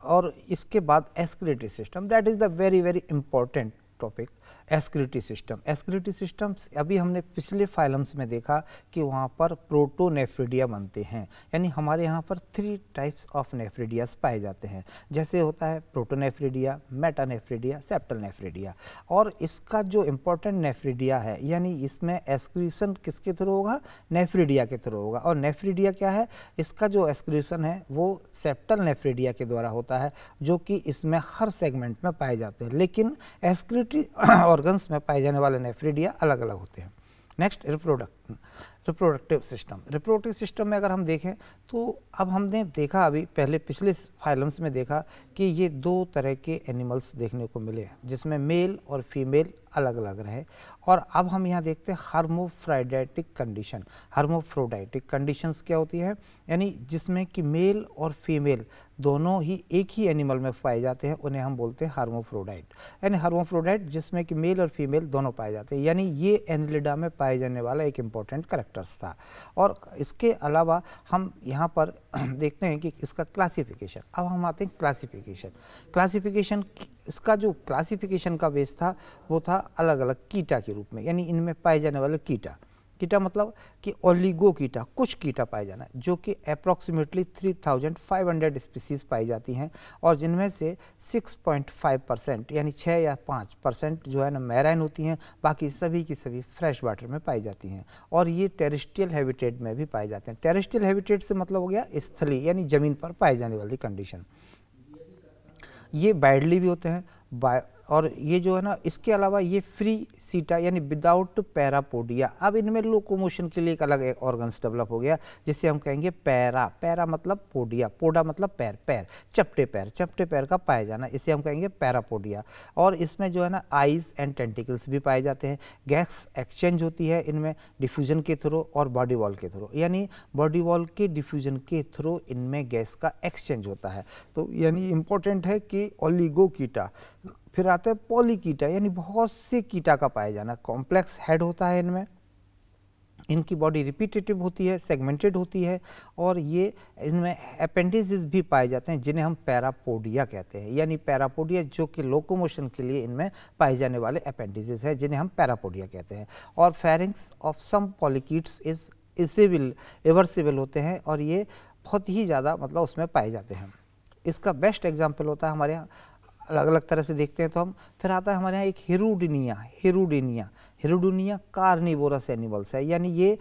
और इसके बाद excretory system that is the very very important topic excretory system excretory systems अभी हमने पिछले फाइलम्स में देखा कि वहाँ पर प्रोटोनेफ्रिडिया बनते हैं यानी हमारे यहाँ पर थ्री टाइप्स ऑफ नेफ्रिडियाज पाए जाते हैं जैसे होता है प्रोटोनेफ्रिडिया मेटानेफ्रिडिया सेप्टल नेफ्रिडिया और इसका जो इम्पोर्टेंट नेफ्रिडिया है यानी इसमें एस्क्रीसन किसके थ्रू होगा नेफ्रिडिया के थ्रू होगा और नेफ्रिडिया क्या है इसका जो एस्क्रीसन है वो सेप्टल नेफ्रिडिया के द्वारा होता है जो कि इसमें हर सेगमेंट में पाए जाते हैं लेकिन एस्क्रिट सेक्रेटरी ऑर्गन्स में पाए जाने वाले नेफ्रीडिया अलग अलग होते हैं नेक्स्ट रिप्रोडक्ट रिप्रोडक्टिव सिस्टम रिप्रोडक्टिव सिस्टम में अगर हम देखें तो अब हमने देखा अभी पहले पिछले फाइलम्स में देखा कि ये दो तरह के एनिमल्स देखने को मिले हैं जिसमें मेल और फीमेल अलग अलग रहे और अब हम यहाँ देखते हैं हार्मोफ्राइडाइटिक कंडीशन हार्मोफ्रोडाइटिक कंडीशंस क्या होती है यानी जिसमें कि मेल और फीमेल दोनों ही एक ही एनिमल में पाए जाते हैं उन्हें हम बोलते हैं हार्मोफ्रोडाइट यानी हार्मोफ्रोडाइट जिसमें कि मेल और फीमेल दोनों पाए जाते हैं यानी ये एनलिडा में पाए जाने वाला एक इम्पॉर्टेंट करेक्टर्स था और इसके अलावा हम यहाँ पर देखते हैं कि इसका क्लासिफिकेशन अब हम आते हैं क्लासिफिकेशन क्लासिफिकेशन इसका जो क्लासिफिकेशन का बेस था वो था अलग अलग कीटा के रूप में यानी इनमें पाए जाने वाले कीटा कीटा मतलब कि ओलिगो कीटा कुछ कीटा पाए जाना है जो कि अप्रॉक्सीमेटली 3,500 स्पीसीज पाई जाती हैं और जिनमें से 6.5 परसेंट यानी 6 या 5 परसेंट जो है ना मैराइन होती हैं बाकी सभी की सभी फ्रेश वाटर में पाई जाती हैं और ये टेरिस्ट्रियल हैबिटेट में भी पाए जाते हैं टेरिस्ट्रियल हैबिटेट से मतलब हो गया स्थली यानी ज़मीन पर पाए जाने वाली कंडीशन ये बैडली भी होते हैं और ये जो है ना इसके अलावा ये फ्री सीटा यानी विदाउट पैरापोडिया अब इनमें लोकोमोशन के लिए एक अलग ऑर्गन्स डेवलप हो गया जिसे हम कहेंगे पैरा पैरा मतलब पोडिया पोडा मतलब पैर पैर चपटे पैर चपटे पैर का पाया जाना इसे हम कहेंगे पैरापोडिया और इसमें जो है ना आइज एंड टेंटिकल्स भी पाए जाते हैं गैस एक्सचेंज होती है इनमें डिफ्यूजन के थ्रू और बॉडी वॉल के थ्रू यानी बॉडी वॉल के डिफ्यूजन के थ्रू इनमें गैस का एक्सचेंज होता है तो यानी इम्पोर्टेंट है कि कीटा फिर आता है पॉलीकीटा यानी बहुत से कीटा का पाया जाना कॉम्प्लेक्स हेड होता है इनमें इनकी बॉडी रिपीटेटिव होती है सेगमेंटेड होती है और ये इनमें अपेंडिजिस भी पाए जाते हैं जिन्हें हम पैरापोडिया कहते हैं यानी पैरापोडिया जो कि लोकोमोशन के लिए इनमें पाए जाने वाले अपेंडिजिस हैं जिन्हें हम पैरापोडिया कहते हैं और pharynx of some polychaetes is इसेबल एवर्सिबल होते हैं और ये बहुत ही ज़्यादा मतलब उसमें पाए जाते हैं इसका बेस्ट एग्जाम्पल होता है हमारे यहाँ अलग अलग तरह से देखते हैं तो हम फिर आता है हमारे यहाँ एक हेरूडिनिया हेरूडिनिया हेरूडिनिया कार्निवोरस एनिमल्स है यानी ये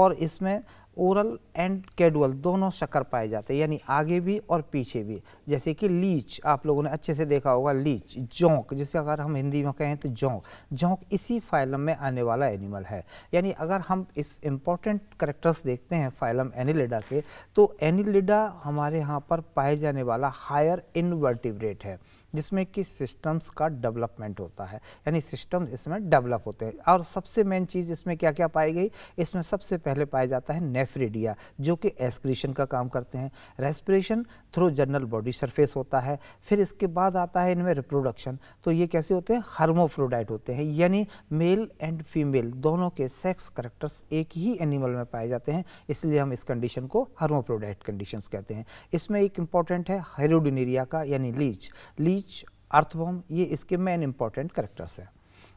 और इसमें ओरल एंड कैडुअल दोनों शक्कर पाए जाते हैं यानी आगे भी और पीछे भी जैसे कि लीच आप लोगों ने अच्छे से देखा होगा लीच जोंक जिसे अगर हम हिंदी में कहें तो जोंक जोंक इसी फाइलम में आने वाला एनिमल है यानी अगर हम इस इम्पॉर्टेंट करेक्टर्स देखते हैं फाइलम एनिलिडा के तो एनिलिडा हमारे यहाँ पर पाए जाने वाला हायर इनवर्टिब्रेट है जिसमें कि सिस्टम्स का डेवलपमेंट होता है यानी सिस्टम इसमें डेवलप होते हैं और सबसे मेन चीज़ इसमें क्या क्या पाई गई इसमें सबसे पहले पाया जाता है नेफ्रिडिया जो कि एस्क्रीशन का काम करते हैं respiration through general body surface होता है फिर इसके बाद आता है इनमें रिप्रोडक्शन तो ये कैसे होते हैं हार्मोफ्रोडाइट होते हैं यानी मेल एंड फीमेल दोनों के सेक्स करेक्टर्स एक ही एनिमल में पाए जाते हैं इसलिए हम इस कंडीशन को हार्मोफ्रोडाइट कंडीशन कहते हैं इसमें एक इंपॉर्टेंट है हेरोडिनेरिया का यानी लीच लीच बीच अर्थवॉम ये इसके मेन इंपॉर्टेंट करेक्टर्स हैं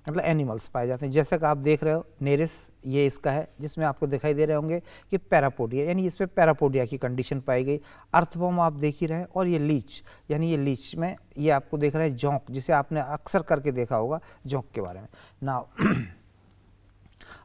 मतलब एनिमल्स पाए जाते हैं जैसा कि आप देख रहे हो नेरिस ये इसका है जिसमें आपको दिखाई दे रहे होंगे कि पैरापोडिया यानी इसमें पैरापोडिया की कंडीशन पाई गई अर्थबॉम आप देख ही रहे हैं और ये लीच यानी ये लीच में ये आपको देख रहे हैं जोंक जिसे आपने अक्सर करके देखा होगा जोंक के बारे में ना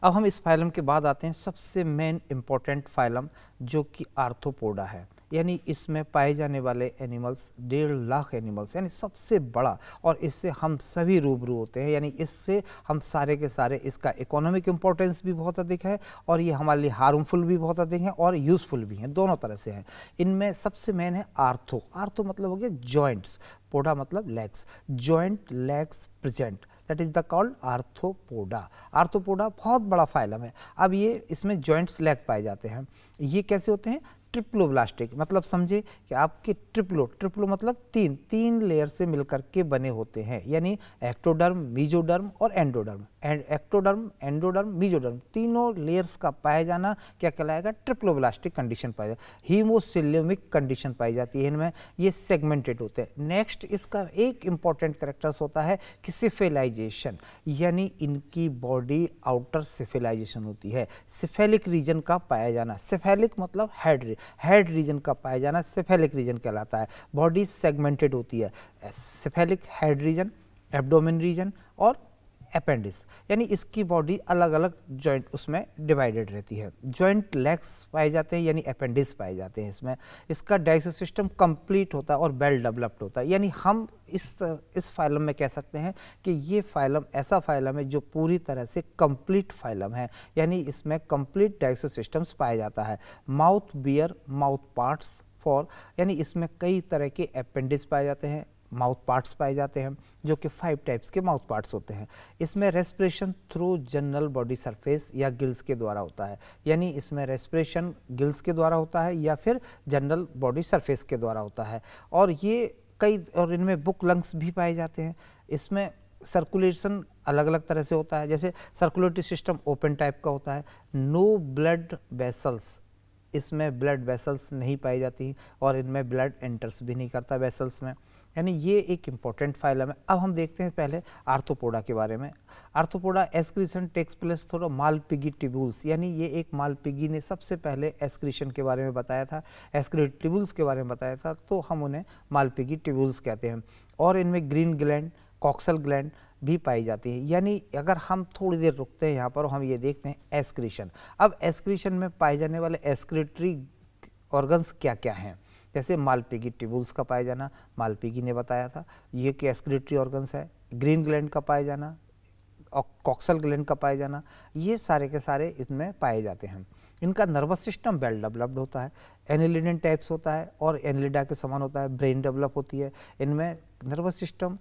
अब हम इस फाइलम के बाद आते हैं सबसे मेन इम्पॉर्टेंट फाइलम जो कि आर्थोपोडा है यानी इसमें पाए जाने वाले एनिमल्स डेढ़ लाख एनिमल्स यानी सबसे बड़ा और इससे हम सभी रूबरू होते हैं यानी इससे हम सारे के सारे इसका इकोनॉमिक इम्पोर्टेंस भी बहुत अधिक है और ये हमारे लिए हार्मफुल भी बहुत अधिक है और यूज़फुल भी हैं दोनों तरह से हैं इनमें सबसे मेन है आर्थो आर्थो मतलब हो गया जॉइंट्स पोडा मतलब legs joint legs present that is the called arthropoda arthropoda बहुत बड़ा फाइलम है अब ये इसमें जॉइंट्स लेग पाए जाते हैं ये कैसे होते हैं ट्रिप्लोब्लास्टिक मतलब समझे कि आपके ट्रिप्लो ट्रिप्लो मतलब तीन तीन लेयर से मिलकर के बने होते हैं यानी एक्टोडर्म मीजोडर्म और endoderm and ectoderm endoderm mesoderm तीनों लेयर्स का पाया जाना क्या कहलाएगा ट्रिप्लोब्लास्टिक कंडीशन पाया है हीमोसिल्योमिक कंडीशन पाई जाती है इनमें ये सेगमेंटेड होते हैं नेक्स्ट इसका एक इम्पॉर्टेंट करेक्टर्स होता है कि सिफेलाइजेशन यानी इनकी बॉडी आउटर सिफेलाइजेशन होती है सिफेलिक रीजन का पाया जाना सिफेलिक मतलब हेड हेड रीजन का पाया जाना सेफेलिक रीजन कहलाता है बॉडी सेगमेंटेड होती है cephalic head region abdomen region और अपेंडिस यानी इसकी बॉडी अलग अलग जॉइंट उसमें डिवाइडेड रहती है जॉइंट लेग्स पाए जाते हैं यानी अपेंडिस पाए जाते हैं इसमें इसका डाइजेस्टिव सिस्टम कंप्लीट होता है और वेल डेवलप्ड होता है यानी हम इस इस फाइलम में कह सकते हैं कि ये फाइलम ऐसा फाइलम है जो पूरी तरह से कंप्लीट फाइलम है यानी इसमें कंप्लीट डाइजेस्टिव सिस्टम्स पाया जाता है mouth bear mouth parts for यानी इसमें कई तरह के अपेंडिस पाए जाते हैं माउथ पार्ट्स पाए जाते हैं जो कि फाइव टाइप्स के माउथ पार्ट्स होते हैं इसमें respiration through general body surface या गिल्स के द्वारा होता है यानी इसमें रेस्परेशन गिल्स के द्वारा होता है या फिर जनरल बॉडी सरफेस के द्वारा होता है और ये कई और इनमें बुक लंग्स भी पाए जाते हैं इसमें सर्कुलेशन अलग अलग तरह से होता है जैसे सर्कुलेटरी सिस्टम ओपन टाइप का होता है नो ब्लड वेसल्स इसमें ब्लड वेसल्स नहीं पाई जाती और इनमें ब्लड एंटर्स भी नहीं करता वेसल्स में यानी ये एक इम्पॉर्टेंट फाइलम है अब हम देखते हैं पहले आर्थोपोडा के बारे में आर्थोपोडा एस्क्रीशन टेक्स प्लस थोड़ा मालपिगी टिबुल्स यानी ये एक मालपिगी ने सबसे पहले एस्क्रीशन के बारे में बताया था एस्क्री टिबुल्स के बारे में बताया था तो हम उन्हें मालपिगी टिबुल्स कहते हैं और इनमें ग्रीन ग्लैंड कॉक्सल ग्लैंड भी पाई जाती है यानी अगर हम थोड़ी देर रुकते हैं यहाँ पर हम ये देखते हैं एस्क्रीशन अब एस्क्रीशन में पाए जाने वाले एस्क्रेटरी ऑर्गन्स क्या क्या हैं जैसे मालपीगी ट्यूबुल्स का पाया जाना मालपीगी ने बताया था ये कि एस्क्रेटरी ऑर्गन्स है ग्रीन ग्लैंड का पाया जाना और कॉक्सल ग्लैंड का पाया जाना ये सारे के सारे इसमें पाए जाते हैं इनका नर्वस सिस्टम वेल डेवलप्ड होता है एनिलिडन टाइप्स होता है और एनिलिडा के समान होता है ब्रेन डेवलप होती है इनमें नर्वस सिस्टम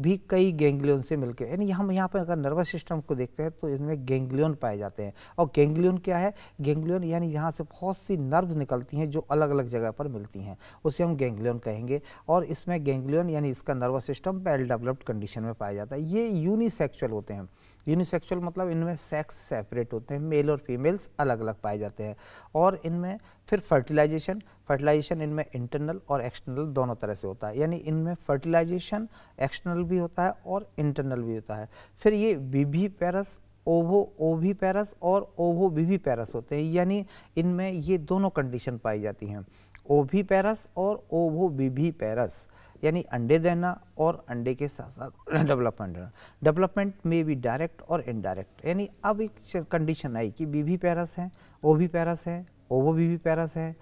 भी कई गैंग्लियन से मिलकर यानी हम यहाँ पर अगर नर्वस सिस्टम को देखते हैं तो इसमें गैंग्लियन पाए जाते हैं और गैंग्लियन क्या है गैंग्लियन यानी यहाँ से बहुत सी नर्व निकलती हैं जो अलग अलग जगह पर मिलती हैं उसे हम गैंग्लियन कहेंगे और इसमें गैंग्लियन यानी इसका nervous system well developed condition में पाया जाता है ये यूनिसेक्चुअल होते हैं यूनिसेक्सुअल मतलब इनमें सेक्स सेपरेट होते हैं मेल और फीमेल्स अलग अलग पाए जाते हैं और इनमें फिर फर्टिलाइजेशन फर्टिलाइजेशन इनमें इंटरनल और एक्सटर्नल दोनों तरह से होता है यानी इनमें फर्टिलाइजेशन एक्सटर्नल भी होता है और इंटरनल भी होता है फिर ये बीबी पैरस ओवो ओवी पैरस और ओवो बीवी पैरस होते हैं यानी इनमें ये दोनों कंडीशन पाई जाती हैं ओवी पैरस और ओवो बीवी पैरस यानी अंडे देना और अंडे के साथ साथ डेवलपमेंट देना डेवलपमेंट में भी डायरेक्ट और इनडायरेक्ट यानी अब एक कंडीशन आई कि बीवी पैरस हैं ओवी पैरस हैं ओवो बीवी पैरस हैं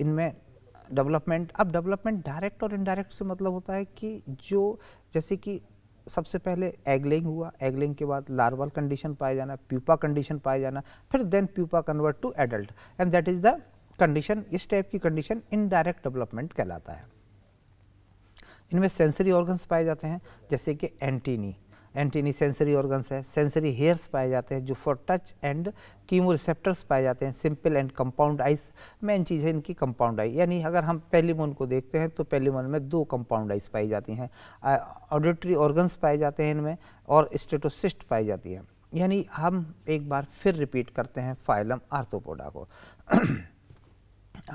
इनमें डेवलपमेंट अब डेवलपमेंट डायरेक्ट और इनडायरेक्ट से मतलब होता है कि जो जैसे कि सबसे पहले एगलिंग हुआ एगलिंग के बाद लार्वल कंडीशन पाया जाना प्यूपा कंडीशन पाया जाना फिर then pupa convert to adult and that is the condition इस टाइप की कंडीशन इनडायरेक्ट डेवलपमेंट कहलाता है इनमें सेंसरी ऑर्गन्स पाए जाते हैं जैसे कि एंटीनी एंटीनी सेंसरी ऑर्गन्स है सेंसरी हेयर्स पाए जाते हैं जो for touch and chemoreceptors पाए जाते हैं simple and compound eyes main चीज़ है इनकी कंपाउंड आई यानी अगर हम पेलीमोन को देखते हैं तो पेलीमोन में दो कंपाउंड आइस पाई जाती हैं ऑडिटरी ऑर्गन्स पाए जाते हैं इनमें और स्टेटोसिस्ट पाई जाती है यानी हम एक बार फिर रिपीट करते हैं फाइलम आर्थोपोडा को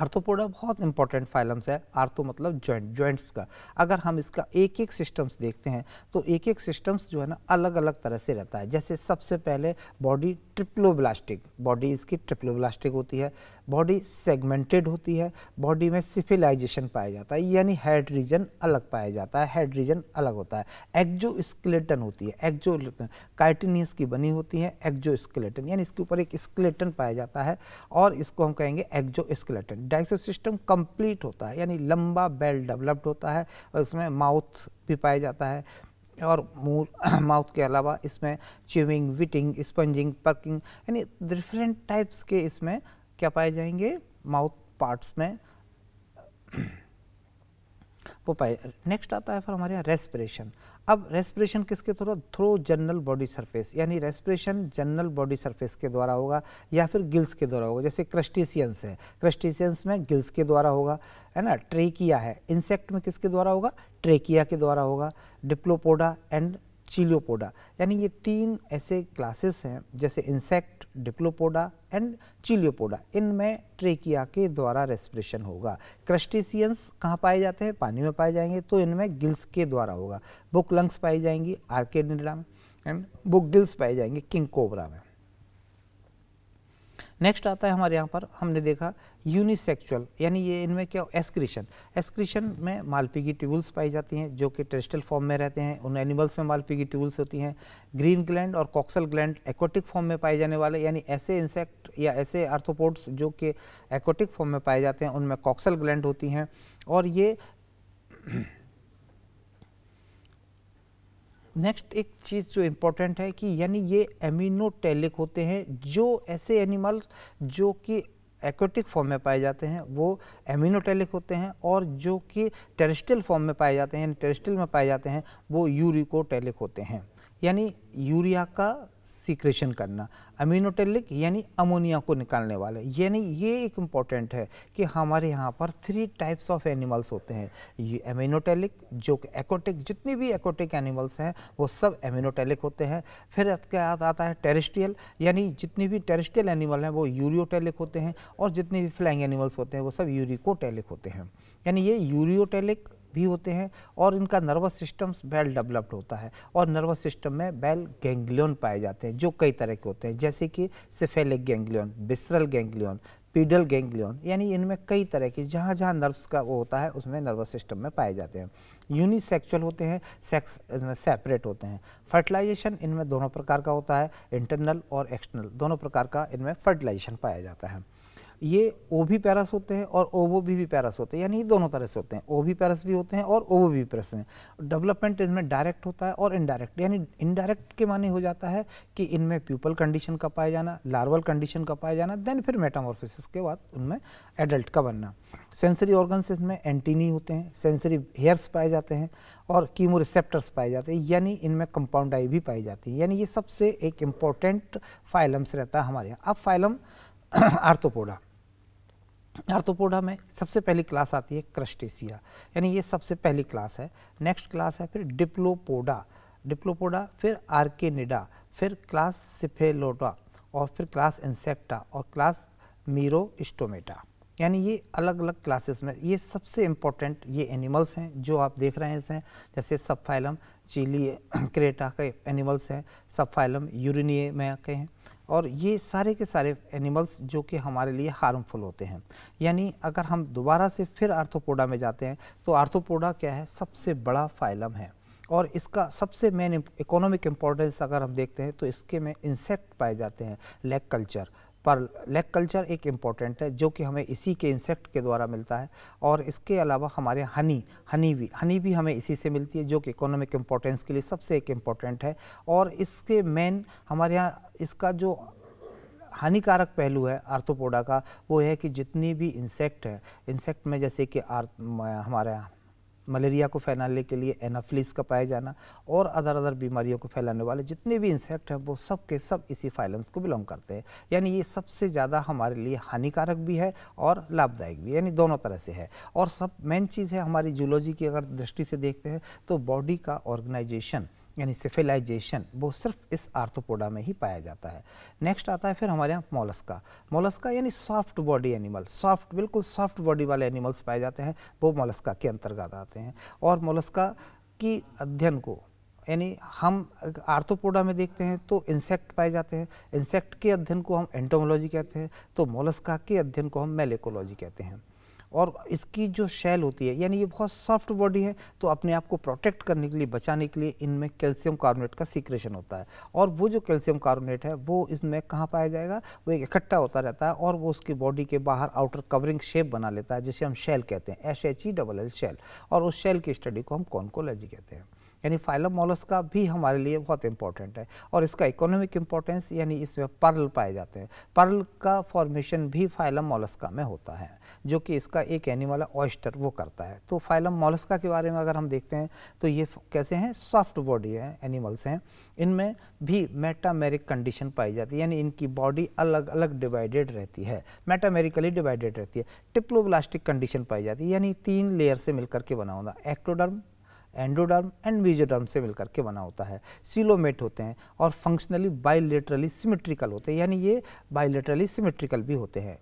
आर्थोपोडा बहुत इंपॉर्टेंट फाइलम्स है आर्थो मतलब जॉइंट जॉइंट्स का अगर हम इसका एक एक सिस्टम्स देखते हैं तो एक एक सिस्टम्स जो है ना अलग अलग तरह से रहता है जैसे सबसे पहले बॉडी ट्रिप्लोब्लास्टिक बॉडी इसकी ट्रिप्लोब्लास्टिक होती है बॉडी सेगमेंटेड होती है बॉडी में सिफिलाइजेशन पाया जाता है यानी हेड रीजन अलग पाया जाता है हेड रीजन अलग होता है एक्जो स्केलेटन होती है एक्जो काइटिनियस की बनी होती है एक्जो स्केलेटन यानी इसके ऊपर एक स्केलेटन पाया जाता है और इसको हम कहेंगे exoskeleton digestion digest system complete होता है यानी लंबा बेल डेवलप्ड होता है और इसमें माउथ भी पाया जाता है और मूल माउथ के अलावा इसमें च्यूइंग विटिंग स्पंजिंग पर्किंग यानी डिफरेंट टाइप्स के इसमें क्या पाए जाएंगे माउथ पार्ट्स में वो पाए नेक्स्ट आता है फिर हमारे यहाँ रेस्परेशन अब रेस्पिरेशन किसके through through general body surface यानी रेस्पिरेशन जनरल बॉडी सरफेस के द्वारा होगा या फिर गिल्स के द्वारा होगा जैसे क्रस्टिशियंस है क्रस्टिशियंस में गिल्स के द्वारा होगा है ना ट्रेकिया है इंसेक्ट में किसके द्वारा होगा ट्रेकिया के द्वारा होगा डिप्लोपोडा एंड चिलियोपोडा यानी ये तीन ऐसे क्लासेस हैं जैसे इंसेक्ट डिप्लोपोडा एंड चिलियोपोडा इनमें ट्रेकिया के द्वारा रेस्पिरेशन होगा क्रस्टेशियंस कहाँ पाए जाते हैं पानी में पाए जाएंगे तो इनमें गिल्स के द्वारा होगा बुक लंग्स पाई जाएंगी आर्केडिडा में एंड बुक गिल्स पाए जाएंगे किंग कोबरा में नेक्स्ट आता है हमारे यहाँ पर हमने देखा यूनिसेक्चुअल यानी ये इनमें क्या एस्क्रीशन एस्क्रीशन में मालपीगी ट्यूबल्स पाई जाती हैं जो कि टेस्टल फॉर्म में रहते हैं उन एनिमल्स में मालपीगी ट्यूबल्स होती हैं ग्रीन ग्लैंड और कॉक्सल ग्लैंड एक्वाटिक फॉर्म में पाए जाने वाले यानी ऐसे इंसेक्ट या ऐसे आर्थोपोड्स जो कि एक्वाटिक फॉर्म में पाए जाते हैं उनमें कॉक्सल ग्लैंड होती हैं और ये नेक्स्ट एक चीज़ जो इम्पोर्टेंट है कि यानी ये एमिनोटेलिक होते हैं जो ऐसे एनिमल्स जो कि एक्वेटिक फॉर्म में पाए जाते हैं वो एमिनोटेलिक होते हैं और जो कि टेरिस्टल फॉर्म में पाए जाते हैं यानी टेरेस्ट्रियल में पाए जाते हैं वो यूरिकोटेलिक होते हैं यानी यूरिया का सीक्रेशन करना अमीनोटेलिक यानी अमोनिया को निकालने वाले यानी ये एक इम्पॉर्टेंट है कि हमारे यहाँ पर थ्री टाइप्स ऑफ एनिमल्स होते हैं ये एमिनोटेलिक जो एकोटिक जितने भी एकोटिक एनिमल्स हैं वो सब अमीनोटेलिक होते हैं फिर इसके बाद आता है टेरिस्ट्रियल यानी जितने भी टेरिस्ट्रियल एनिमल हैं वो यूरियोटेलिक होते हैं और जितने भी फ्लैंग एनिमल्स होते हैं वो सब यूरिकोटेलिक होते हैं यानी ये यूरियोटेलिक भी होते हैं और इनका नर्वस सिस्टम बेल डेवलप्ड होता है और नर्वस सिस्टम में बेल गैंग्लियन पाए जाते हैं जो कई तरह के होते हैं जैसे कि cephalic ganglion visceral ganglion pedal ganglion यानी इनमें कई तरह के जहाँ जहाँ नर्व्स का वो होता है उसमें नर्वस सिस्टम में पाए जाते हैं यूनिसेक्चुअल होते हैं सेक्स इसमें सेपरेट होते हैं फर्टिलाइजेशन इनमें दोनों प्रकार का होता है इंटरनल और एक्सटर्नल दोनों प्रकार का इनमें फर्टिलाइजेशन पाया जाता है ये ओ भी पैरस होते हैं और ओवो भी, भी पैरस होते हैं यानी दोनों तरह से होते हैं ओ भी पैरस भी होते हैं और ओवो भी पैरस हैं डेवलपमेंट इनमें डायरेक्ट होता है और इनडायरेक्ट यानी इनडायरेक्ट के माने हो जाता है कि इनमें प्यूपल कंडीशन का पाया जाना लार्वल कंडीशन का पाया जाना देन फिर मेटामॉर्फिस के बाद उनमें एडल्ट का बनना सेंसरी ऑर्गन्स इसमें एंटीनी होते हैं सेंसरी हेयर्स पाए जाते हैं और कीमो रिसेप्टर्स पाए जाते हैं यानी इनमें कंपाउंड आई भी पाई जाती है यानी ये सबसे एक इम्पॉर्टेंट फाइलम्स रहता है हमारे यहाँ अब फाइलम आर्थोपोडा आर्थोपोडा में सबसे पहली क्लास आती है क्रस्टेशिया यानी ये सबसे पहली क्लास है नेक्स्ट क्लास है फिर डिप्लोपोडा डिप्लोपोडा फिर आर्केनिडा फिर क्लास सिफेलोटा और फिर क्लास इंसेक्टा और क्लास मीरोस्टोमेटा यानी ये अलग अलग क्लासेस में ये सबसे इम्पोर्टेंट ये एनिमल्स हैं जो आप देख रहे हैं जैसे सबफाइलम चिली क्रेटा के एनिमल्स हैं सबफाइलम यूरिनिए में के हैं और ये सारे के सारे एनिमल्स जो कि हमारे लिए हार्मफुल होते हैं यानी अगर हम दोबारा से फिर आर्थोपोडा में जाते हैं तो आर्थोपोडा क्या है सबसे बड़ा फाइलम है और इसका सबसे मेन इकोनॉमिक इम्पोर्टेंस अगर हम देखते हैं तो इसके में इंसेक्ट पाए जाते हैं लेग कल्चर पर लेग कल्चर एक इम्पॉर्टेंट है जो कि हमें इसी के इंसेक्ट के द्वारा मिलता है और इसके अलावा हमारे हनी हनी भी हनी भी हमें इसी से मिलती है जो कि इकोनॉमिक इम्पोर्टेंस के लिए सबसे एक इम्पॉर्टेंट है और इसके मेन हमारे यहाँ इसका जो हानिकारक पहलू है आर्थोपोडा का वो है कि जितनी भी इंसेक्ट है इंसेक्ट में जैसे कि हमारे यहाँ मलेरिया को फैलाने के लिए एनाफ्लिस का पाया जाना और अदर अदर बीमारियों को फैलाने वाले जितने भी इंसेक्ट हैं वो सब के सब इसी फाइलम्स को बिलोंग करते हैं यानी ये सबसे ज़्यादा हमारे लिए हानिकारक भी है और लाभदायक भी यानी दोनों तरह से है और सब मेन चीज़ है हमारी जूलॉजी की अगर दृष्टि से देखते हैं तो बॉडी का ऑर्गेनाइजेशन यानी सिफिलाइजेशन वो सिर्फ इस आर्थोपोडा में ही पाया जाता है नेक्स्ट आता है फिर हमारे यहाँ मोलस्का मोलस्का यानी सॉफ्ट बॉडी एनिमल सॉफ्ट बिल्कुल सॉफ्ट बॉडी वाले एनिमल्स पाए जाते हैं वो मोलस्का के अंतर्गत आते हैं और मोलस्का की अध्ययन को यानी हम आर्थोपोडा में देखते हैं तो इंसेक्ट पाए जाते हैं इंसेक्ट के अध्ययन को हम एंटोमोलॉजी कहते हैं तो मोलस्का के अध्ययन को हम मेलेकोलॉजी कहते हैं और इसकी जो शेल होती है यानी ये बहुत सॉफ्ट बॉडी है तो अपने आप को प्रोटेक्ट करने के लिए बचाने के लिए इनमें कैल्शियम कार्बोनेट का सीक्रेशन होता है और वो जो कैल्शियम कार्बोनेट है वो इसमें कहाँ पाया जाएगा वो एक इकट्ठा होता रहता है और वो उसकी बॉडी के बाहर आउटर कवरिंग शेप बना लेता है जिसे हम शेल कहते हैं S H E double L shell और उस शेल की स्टडी को हम कॉनकोलॉजी कहते हैं यानी फाइलम मोलस्का भी हमारे लिए बहुत इंपॉर्टेंट है और इसका इकोनॉमिक इंपॉर्टेंस यानी इसमें पर्ल पाए जाते हैं पर्ल का फॉर्मेशन भी फाइलम मोलस्का में होता है जो कि इसका एक एनिमल है ऑयस्टर वो करता है तो फाइलम मोलस्का के बारे में अगर हम देखते हैं तो ये कैसे हैं सॉफ्ट बॉडी है एनिमल्स हैं इनमें भी मेटामेरिक कंडीशन पाई जाती है यानी इनकी बॉडी अलग अलग डिवाइडेड रहती है मेटामेरिकली डिवाइडेड रहती है टिप्लोब्लास्टिक कंडीशन पाई जाती है यानी तीन लेयर से मिलकर के बना होता है एक्टोडर्म एंडोडर्म एंड मीजोडर्म से मिलकर के बना होता है सीलोमेट होते हैं और फंक्शनली बायोलेटरली सिमेट्रिकल होते हैं यानी ये बायोलेटरली सिमेट्रिकल भी होते हैं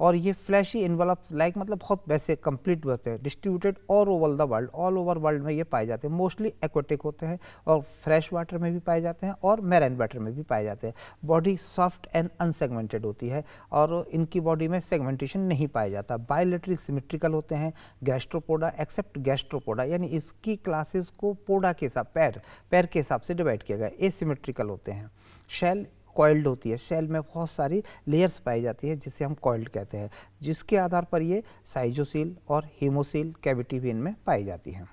और ये फ्लैशी इन्वेलप लाइक मतलब बहुत वैसे कंप्लीट होते हैं distributed all over the world all over world में ये पाए जाते हैं मोस्टली एक्वेटिक होते हैं और फ्रेश वाटर में भी पाए जाते हैं और मैराइन वाटर में भी पाए जाते हैं बॉडी सॉफ्ट एंड अनसेगमेंटेड होती है और इनकी बॉडी में सेगमेंटेशन नहीं पाया जाता बायोलेटरी सिमेट्रिकल होते हैं गैस्ट्रोपोडा एक्सेप्ट गैस्ट्रोपोडा यानी इसकी क्लासेस को पोडा के हिसाब पैर पैर के हिसाब से डिवाइड किया गया ए होते हैं शेल कॉइल्ड होती है शेल में बहुत सारी लेयर्स पाई जाती है जिसे हम कॉइल्ड कहते हैं जिसके आधार पर ये साइजोसील और हीमोसील कैविटी भी इनमें पाई जाती है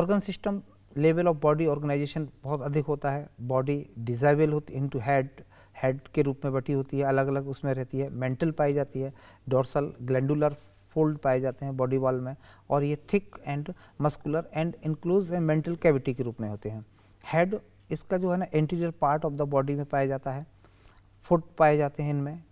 organ system level of body organisation बहुत अधिक होता है बॉडी डिजाइबल होती इनटू हेड हेड के रूप में बटी होती है अलग अलग उसमें रहती है मेंटल पाई जाती है डोर्सल ग्लैंडुलर फोल्ड पाए जाते हैं बॉडी वॉल में और ये thick and muscular and includes and mantle cavity के रूप में होते हैं हेड इसका जो है ना anterior part of the body में पाया जाता है फुट पाए जाते हैं इनमें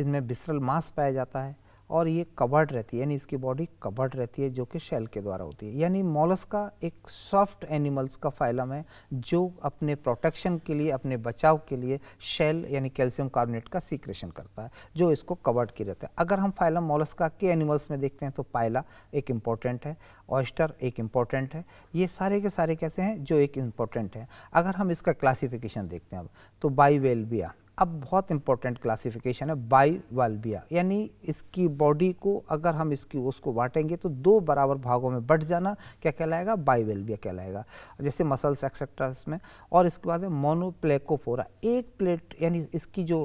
इनमें बिस्रल मांस पाया जाता है और ये कवर्ड रहती है यानी इसकी बॉडी कवर्ड रहती है जो कि शेल के द्वारा होती है यानी मॉलस का एक सॉफ्ट एनिमल्स का फाइलम है जो अपने प्रोटेक्शन के लिए अपने बचाव के लिए शेल यानी कैल्शियम कार्बोनेट का सीक्रेशन करता है जो इसको कवर्ड किया रहता है अगर हम फाइलम मॉलस का के एनिमल्स में देखते हैं तो पायला एक इम्पॉर्टेंट है ऑयस्टर एक इम्पॉर्टेंट है ये सारे के सारे कैसे हैं जो एक इम्पॉर्टेंट है अगर हम इसका क्लासीफिकेशन देखते हैं अब तो बाईवेलबिया अब बहुत इंपॉर्टेंट क्लासिफिकेशन है बाई यानी इसकी बॉडी को अगर हम इसकी उसको बांटेंगे तो दो बराबर भागों में बट जाना क्या कहलाएगा बाई कहलाएगा जैसे मसल्स एक्सेट्रा इसमें और इसके बाद में मोनोप्लेकोफोरा एक प्लेट यानी इसकी जो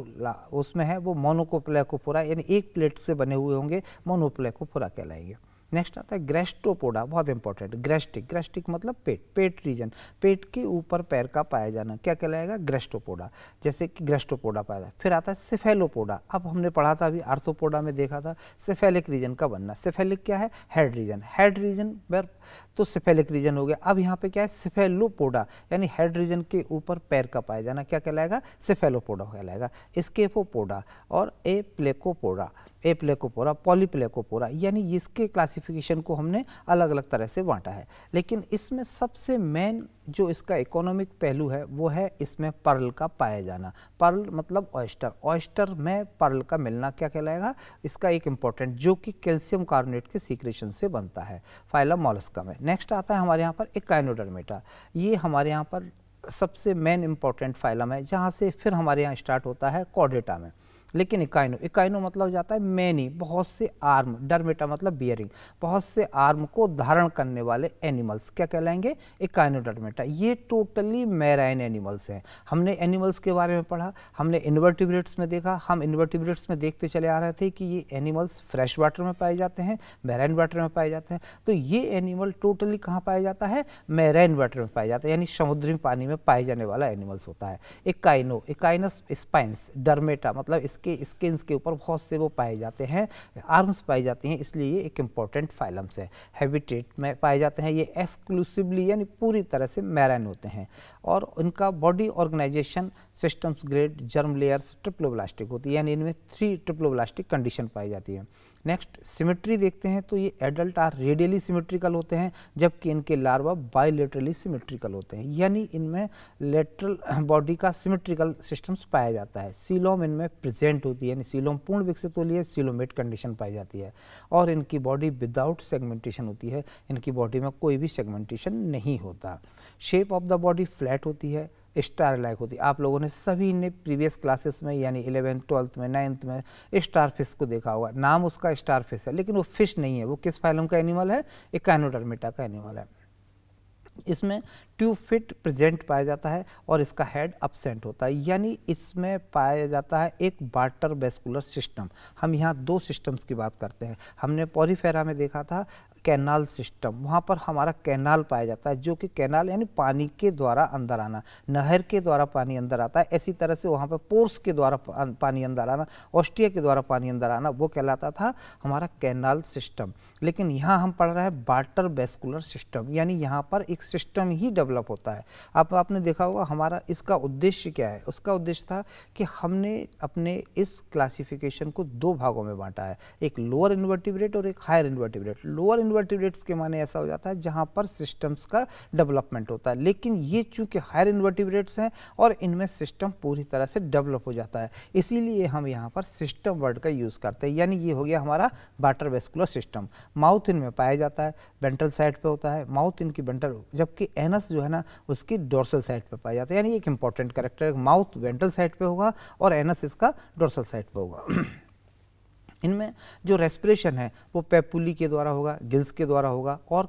उसमें है वो मोनोकोप्लेकोफोरा यानी एक प्लेट से बने हुए होंगे मोनोप्लेकोफोरा कहलाएंगे नेक्स्ट आता है ग्रेस्टोपोडा बहुत इंपॉर्टेंट ग्रेस्टिक ग्रेस्टिक मतलब पेट पेट रीजन पेट के ऊपर पैर का पाया जाना क्या कहलाएगा ग्रेस्टोपोडा जैसे कि ग्रेस्टोपोडा पाया जाए फिर आता है सिफेलोपोडा अब हमने पढ़ा था अभी आर्थोपोडा में देखा था सिफेलिक रीजन का बनना सिफेलिक क्या है हेड रीजन हेड रीजन पर तो सिफेलिक रीजन हो गया अब यहाँ पे क्या है सिफेलोपोडा यानी हेड रीजन के ऊपर पैर का पाया जाना क्या कहलाएगा सिफेलोपोडा कहलाएगा स्केफोपोडा और ए प्लेकोपोडा ए प्लेकोपोरा पॉलीप्लेकोपोरा यानी इसके क्लासिफिकेशन को हमने अलग अलग तरह से बांटा है लेकिन इसमें सबसे मेन जो इसका इकोनॉमिक पहलू है वो है इसमें पर्ल का पाया जाना पर्ल मतलब ऑयस्टर ऑयस्टर में पर्ल का मिलना क्या कहलाएगा इसका एक इम्पॉर्टेंट जो कि कैल्शियम कार्बोनेट के सीक्रेशन से बनता है फाइलम मोलस्का में नेक्स्ट आता है हमारे यहाँ पर एक काइनोडरमेटा ये हमारे यहाँ पर सबसे मेन इम्पॉर्टेंट फाइलम है जहाँ से फिर हमारे यहाँ स्टार्ट होता है कॉडेटा में लेकिन इकाइनो इकाइनो मतलब जाता है मैनी बहुत से आर्म डरमेटा मतलब बियरिंग बहुत से आर्म को धारण करने वाले एनिमल्स क्या कहलाएंगे इकाइनो डरमेटा ये टोटली मैराइन एनिमल्स हैं हमने एनिमल्स के बारे में पढ़ा हमने इन्वर्टिब्रेट्स में देखा हम इन्वर्टिब्रेट्स में देखते चले आ रहे थे कि ये एनिमल्स फ्रेश वाटर में पाए जाते हैं मैराइन वाटर में पाए जाते हैं तो ये एनिमल टोटली कहाँ पाया जाता है मैराइन वाटर में पाया जाता है यानी समुद्री पानी में पाए जाने वाला एनिमल्स होता है इकाइनो इकाइनस स्पाइंस डरमेटा मतलब इसके स्किन्स के ऊपर बहुत से वो पाए जाते हैं आर्म्स पाई जाती हैं इसलिए ये एक इम्पॉर्टेंट फाइलम्स है हैबिटेट में पाए जाते हैं ये एक्सक्लूसिवली यानी पूरी तरह से मैरन होते हैं और इनका body organisation systems grade germ layers triploblastic होती है यानी इनमें थ्री ट्रिप्लोब्लास्टिक कंडीशन पाई जाती है नेक्स्ट सिमेट्री देखते हैं तो ये एडल्ट आर रेडियली सिमेट्रिकल होते हैं जबकि इनके लार्वा बायोलेटरली सिमेट्रिकल होते हैं यानी इनमें लेटरल बॉडी का सिमेट्रिकल सिस्टम्स पाया जाता है सीलोम इनमें प्रेजेंट होती है यानी सीलोम पूर्ण विकसित हो रही है सीलोमेट कंडीशन पाई जाती है और इनकी बॉडी विदाउट सेगमेंटेशन होती है इनकी बॉडी में कोई भी सेगमेंटेशन नहीं होता shape of the body flat होती है स्टार लाइक होती है आप लोगों ने सभी ने प्रीवियस क्लासेस में यानी इलेवेंथ ट्वेल्थ में नाइन्थ में स्टार फिश को देखा होगा नाम उसका स्टार फिश है लेकिन वो फिश नहीं है वो किस फाइलम का एनिमल है एक कैनोडर्मेटा का एनिमल है इसमें ट्यूब फिट प्रेजेंट पाया जाता है और इसका हेड अपसेंट होता है यानी इसमें पाया जाता है एक बार्टर वेस्कुलर सिस्टम हम यहाँ दो सिस्टम्स की बात करते हैं हमने पॉरीफेरा में देखा था कैनाल सिस्टम वहाँ पर हमारा कैनाल पाया जाता है जो कि कैनाल यानी पानी के द्वारा अंदर आना नहर के द्वारा पानी अंदर आता है ऐसी तरह से वहाँ पर पोर्स के द्वारा पानी अंदर आना ऑस्ट्रिया के द्वारा पानी अंदर आना वो कहलाता था हमारा कैनाल सिस्टम लेकिन यहाँ हम पढ़ रहे हैं बाटर बेस्कुलर सिस्टम यानी यहाँ पर एक सिस्टम ही डेवलप होता है आप आपने देखा होगा हमारा इसका उद्देश्य क्या है उसका उद्देश्य था कि हमने अपने इस क्लासिफिकेशन को दो भागों में बांटा है एक लोअर इन्वर्टिब्रेट और एक हायर इन्वर्टिब्रेट लोअर इन्वर्टिब्रेट्स के माने ऐसा हो जाता है जहाँ पर सिस्टम्स का डेवलपमेंट होता है लेकिन ये चूँकि हायर इन्वर्टिब्रेट्स हैं और इनमें सिस्टम पूरी तरह से डेवलप हो जाता है इसीलिए हम यहाँ पर सिस्टम वर्ड का यूज़ करते हैं यानी ये हो गया हमारा वाटर वेस्कुलर सिस्टम माउथ इनमें पाया जाता है बेंटल साइड पर होता है माउथ इनकी बेंटल जबकि एनस जो है ना उसकी डोर्सल साइड पर पाया जाता है यानी एक important character mouth ventral side पे होगा और एनस इसका डोर्सल साइड पे होगा इनमें जो रेस्पिरेशन है वो पेपुली के द्वारा होगा गिल्स के द्वारा होगा और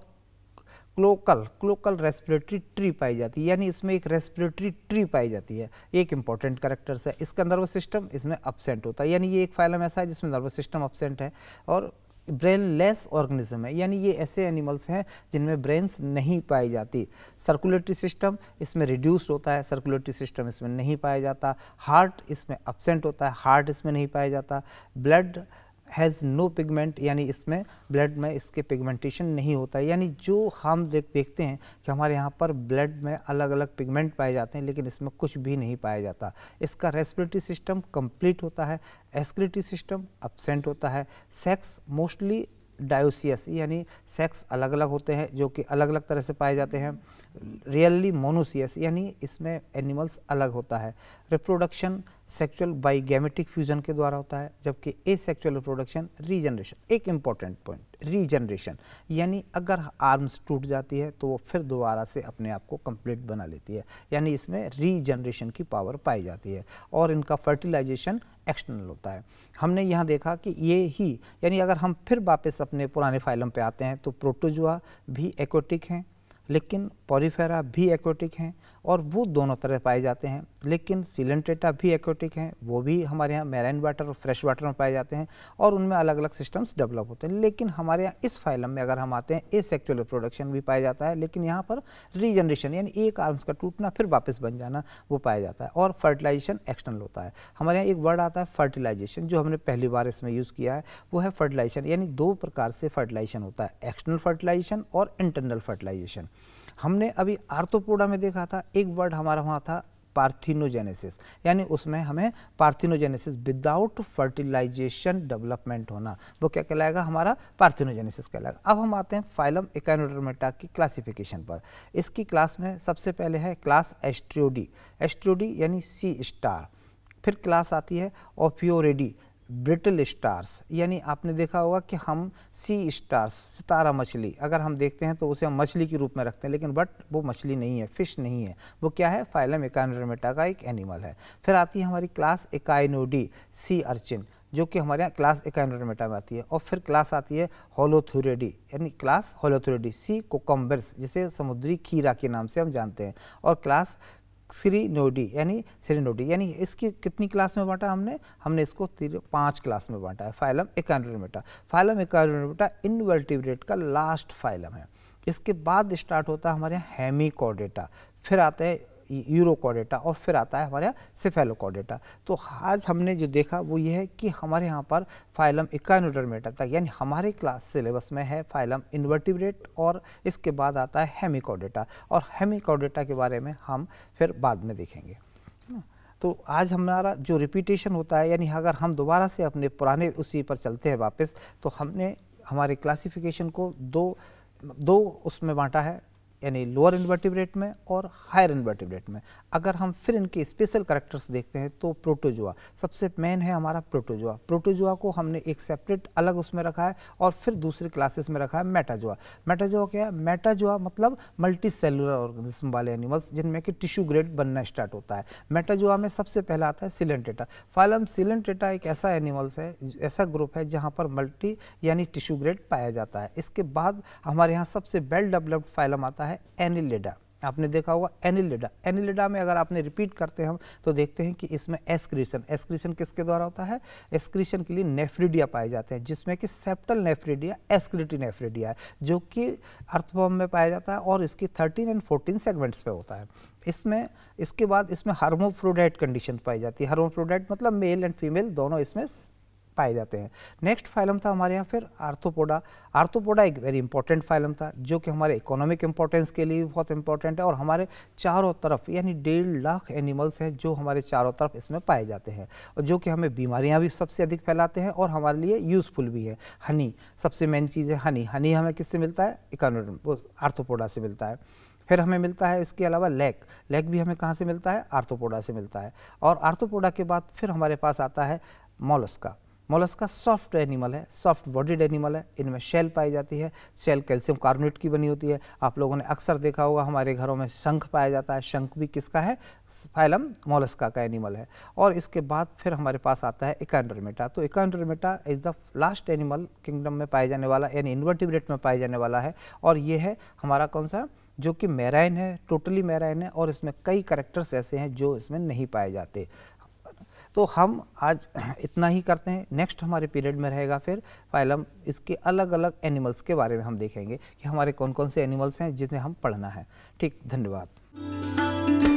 क्लोकल क्लोकल रेस्पिरेटरी ट्री पाई जाती है यानी इसमें एक रेस्पिरेटरी ट्री पाई जाती है एक इंपॉर्टेंट करेक्टर्स है इसका नर्वस सिस्टम इसमें अपसेंट होता है यानी ये एक फाइलम ऐसा है जिसमें नर्वस सिस्टम अपसेंट है और ब्रेन लेस ऑर्गेनिज्म है यानी ये ऐसे एनिमल्स हैं जिनमें ब्रेन्स नहीं पाई जाती सर्कुलेटरी सिस्टम इसमें रिड्यूस होता है सर्कुलेटरी सिस्टम इसमें नहीं पाया जाता हार्ट इसमें अपसेंट होता है हार्ट इसमें नहीं पाया जाता ब्लड हैज़ नो पिगमेंट यानी इसमें ब्लड में इसके पिगमेंटेशन नहीं होता यानी जो हम देख देखते हैं कि हमारे यहाँ पर ब्लड में अलग अलग पिगमेंट पाए जाते हैं लेकिन इसमें कुछ भी नहीं पाया जाता इसका रेस्पिरेटरी सिस्टम कंप्लीट होता है एस्क्रेटरी सिस्टम अपसेंट होता है सेक्स मोस्टली डायोसियस यानी सेक्स अलग अलग होते हैं जो कि अलग अलग तरह से पाए जाते हैं रियली मोनोसियस यानी इसमें एनिमल्स अलग होता है reproduction sexual by gametic fusion के द्वारा होता है जबकि ए सेक्चुअल रिप्रोडक्शन रीजनरेशन एक इम्पॉर्टेंट पॉइंट रीजनरेशन यानी अगर आर्म्स टूट जाती है तो वो फिर दोबारा से अपने आप को कंप्लीट बना लेती है यानी इसमें रीजनरेशन की पावर पाई जाती है और इनका फर्टिलाइजेशन एक्सटर्नल होता है हमने यहाँ देखा कि ये ही यानी अगर हम फिर वापस अपने पुराने फाइलम पर आते हैं तो प्रोटोजुआ भी एक्वेटिक हैं लेकिन पॉरीफेरा भी एक्वेटिक हैं और वो दोनों तरह पाए जाते हैं लेकिन सिलेंट्रेटा भी एक्वेटिक हैं वो भी हमारे यहाँ मैराइन वाटर और फ्रेश वाटर में पाए जाते हैं और उनमें अलग अलग सिस्टम्स डेवलप होते हैं लेकिन हमारे यहाँ इस फाइलम में अगर हम आते हैं ए सेक्चुअल रिप्रोडक्शन भी पाया जाता है लेकिन यहाँ पर रीजनरेशन यानी एक आर्म्स का टूटना फिर वापस बन जाना वो पाया जाता है और फर्टिलाइजेशन एक्सटर्नल होता है हमारे यहाँ एक वर्ड आता है फर्टिलाइजेशन जो हमने पहली बार इसमें यूज़ किया है वो है फर्टिलाइजेशन यानी दो प्रकार से फर्टिलाइजेशन होता है एक्सटर्नल फर्टिलाइजेशन और इंटरनल फर्टिलाइजेशन हमने अभी आर्थोपोडा में देखा था एक वर्ड हमारा वहाँ था पार्थिनोजेनेसिस यानी उसमें हमें पार्थिनोजेनेसिस विदाउट फर्टिलाइजेशन डेवलपमेंट होना वो क्या कहलाएगा हमारा पार्थिनोजेनेसिस कहलाएगा अब हम आते हैं फाइलम इकानोडर्मेटा की क्लासिफिकेशन पर इसकी क्लास में सबसे पहले है क्लास एस्ट्रियोडी एस्ट्रियोडी यानी सी स्टार फिर क्लास आती है ओफियोरेडी ब्रिटल स्टार्स यानी आपने देखा होगा कि हम सी स्टार्स सितारा मछली अगर हम देखते हैं तो उसे हम मछली के रूप में रखते हैं लेकिन बट वो मछली नहीं है फिश नहीं है वो क्या है फाइलम इकाइनोमेटा का एक एनिमल है फिर आती है हमारी क्लास इकाइनोडी सी अर्चिन जो कि हमारे यहाँ क्लास इकाइनोमेटा में आती है और फिर क्लास आती है होलोथुरेडी यानी क्लास होलोथुरेडी सी कोकम्बर्स जिसे समुद्री खीरा के नाम से हम जानते हैं और क्लास नोडी यानी नोडी यानी इसकी कितनी क्लास में बांटा हमने हमने इसको पांच क्लास में बांटा है फाइलम एकानोमेटा फाइलम एकानोमेटा इनवर्टिब्रेट का लास्ट फाइलम है इसके बाद स्टार्ट होता है हमारे यहाँ हेमिकॉडेटा फिर आते हैं कॉडेटा और फिर आता है हमारे यहाँ कॉडेटा तो आज हमने जो देखा वो ये है कि हमारे यहाँ पर फाइलम इक्कानोडर्मेटा तक यानी हमारे क्लास सिलेबस में है फाइलम इन्वर्टिब्रेट और इसके बाद आता है हेमिकॉडेटा और हेमिकॉडेटा के बारे में हम फिर बाद में देखेंगे तो आज हमारा जो रिपीटेशन होता है यानी अगर हम दोबारा से अपने पुराने उसी पर चलते हैं वापस तो हमने हमारे क्लासिफिकेशन को दो दो उसमें बांटा है यानी लोअर इन्वर्टिब्रेट में और हायर इन्वर्टिब्रेट में अगर हम फिर इनके स्पेशल करेक्टर्स देखते हैं तो प्रोटोजुआ सबसे मेन है हमारा प्रोटोजुआ प्रोटोजुआ को हमने एक सेपरेट अलग उसमें रखा है और फिर दूसरे क्लासेस में रखा है मेटाजुआ मेटाजुआ क्या है मेटाजुआ मतलब मल्टी सेलुलर ऑर्गेनिज्म वाले एनिमल्स जिनमें कि टिश्यू ग्रेड बनना स्टार्ट होता है मेटाजुआ में सबसे पहला आता है सिलेंटेटा फाइलम सिलेंटेटा एक ऐसा एनिमल्स है ऐसा ग्रुप है जहाँ पर मल्टी यानी टिश्यू ग्रेड पाया जाता है इसके बाद हमारे यहाँ सबसे वेल डेवलप्ड फाइलम आता है है एनिलेडा आपने देखा होगा एनिलेडा एनिलेडा में अगर आपने रिपीट करते हैं हम तो देखते हैं कि इसमें एस्क्रीशन एस्क्रीशन किसके द्वारा होता है एस्क्रीशन के लिए नेफ्रिडिया पाए जाते हैं जिसमें कि सेप्टल नेफ्रिडिया एस्क्रिटी नेफ्रिडिया है जो कि अर्थवॉम में पाया जाता है और इसकी 13 एंड 14 सेगमेंट्स पे होता है इसमें इसके बाद इसमें हार्मोफ्रोडाइट कंडीशन पाई जाती है हार्मोफ्रोडाइट मतलब मेल एंड फीमेल दोनों इसमें पाए जाते हैं नेक्स्ट फाइलम था हमारे यहाँ फिर आर्थोपोडा आर्थोपोडा एक वेरी इंपॉर्टेंट फाइलम था जो कि हमारे इकोनॉमिक इंपॉर्टेंस के लिए बहुत इंपॉर्टेंट है और हमारे चारों तरफ यानी डेढ़ लाख एनिमल्स हैं जो हमारे चारों तरफ इसमें पाए जाते हैं और जो कि हमें बीमारियाँ भी सबसे अधिक फैलाते हैं और हमारे लिए यूज़फुल भी है हनी सबसे मेन चीज़ है हनी हनी हमें किससे मिलता है इकोनॉमिक आर्थोपोडा से मिलता है फिर हमें मिलता है इसके अलावा लेक लेक भी हमें कहाँ से मिलता है आर्थोपोडा से मिलता है और आर्थोपोडा के बाद फिर हमारे पास आता है मोलस्का मोलस्का सॉफ्ट एनिमल है सॉफ्ट बॉडीड एनिमल है इनमें शेल पाई जाती है शेल कैल्शियम कार्बोनेट की बनी होती है आप लोगों ने अक्सर देखा होगा हमारे घरों में शंख पाया जाता है शंख भी किसका है फाइलम मोलस्का का एनिमल है और इसके बाद फिर हमारे पास आता है इकांड्रोमेटा तो Echinodermata is the last animal kingdom में पाया जाने वाला यानी इन्वर्टिब्रेट में पाया जाने वाला है और ये है हमारा कौन सा जो कि मेराइन है टोटली मेराइन है और इसमें कई करेक्टर्स ऐसे हैं जो इसमें नहीं पाए जाते तो हम आज इतना ही करते हैं नेक्स्ट हमारे पीरियड में रहेगा फिर फाइलम इसके अलग अलग एनिमल्स के बारे में हम देखेंगे कि हमारे कौन कौन से एनिमल्स हैं जिन्हें हम पढ़ना है ठीक धन्यवाद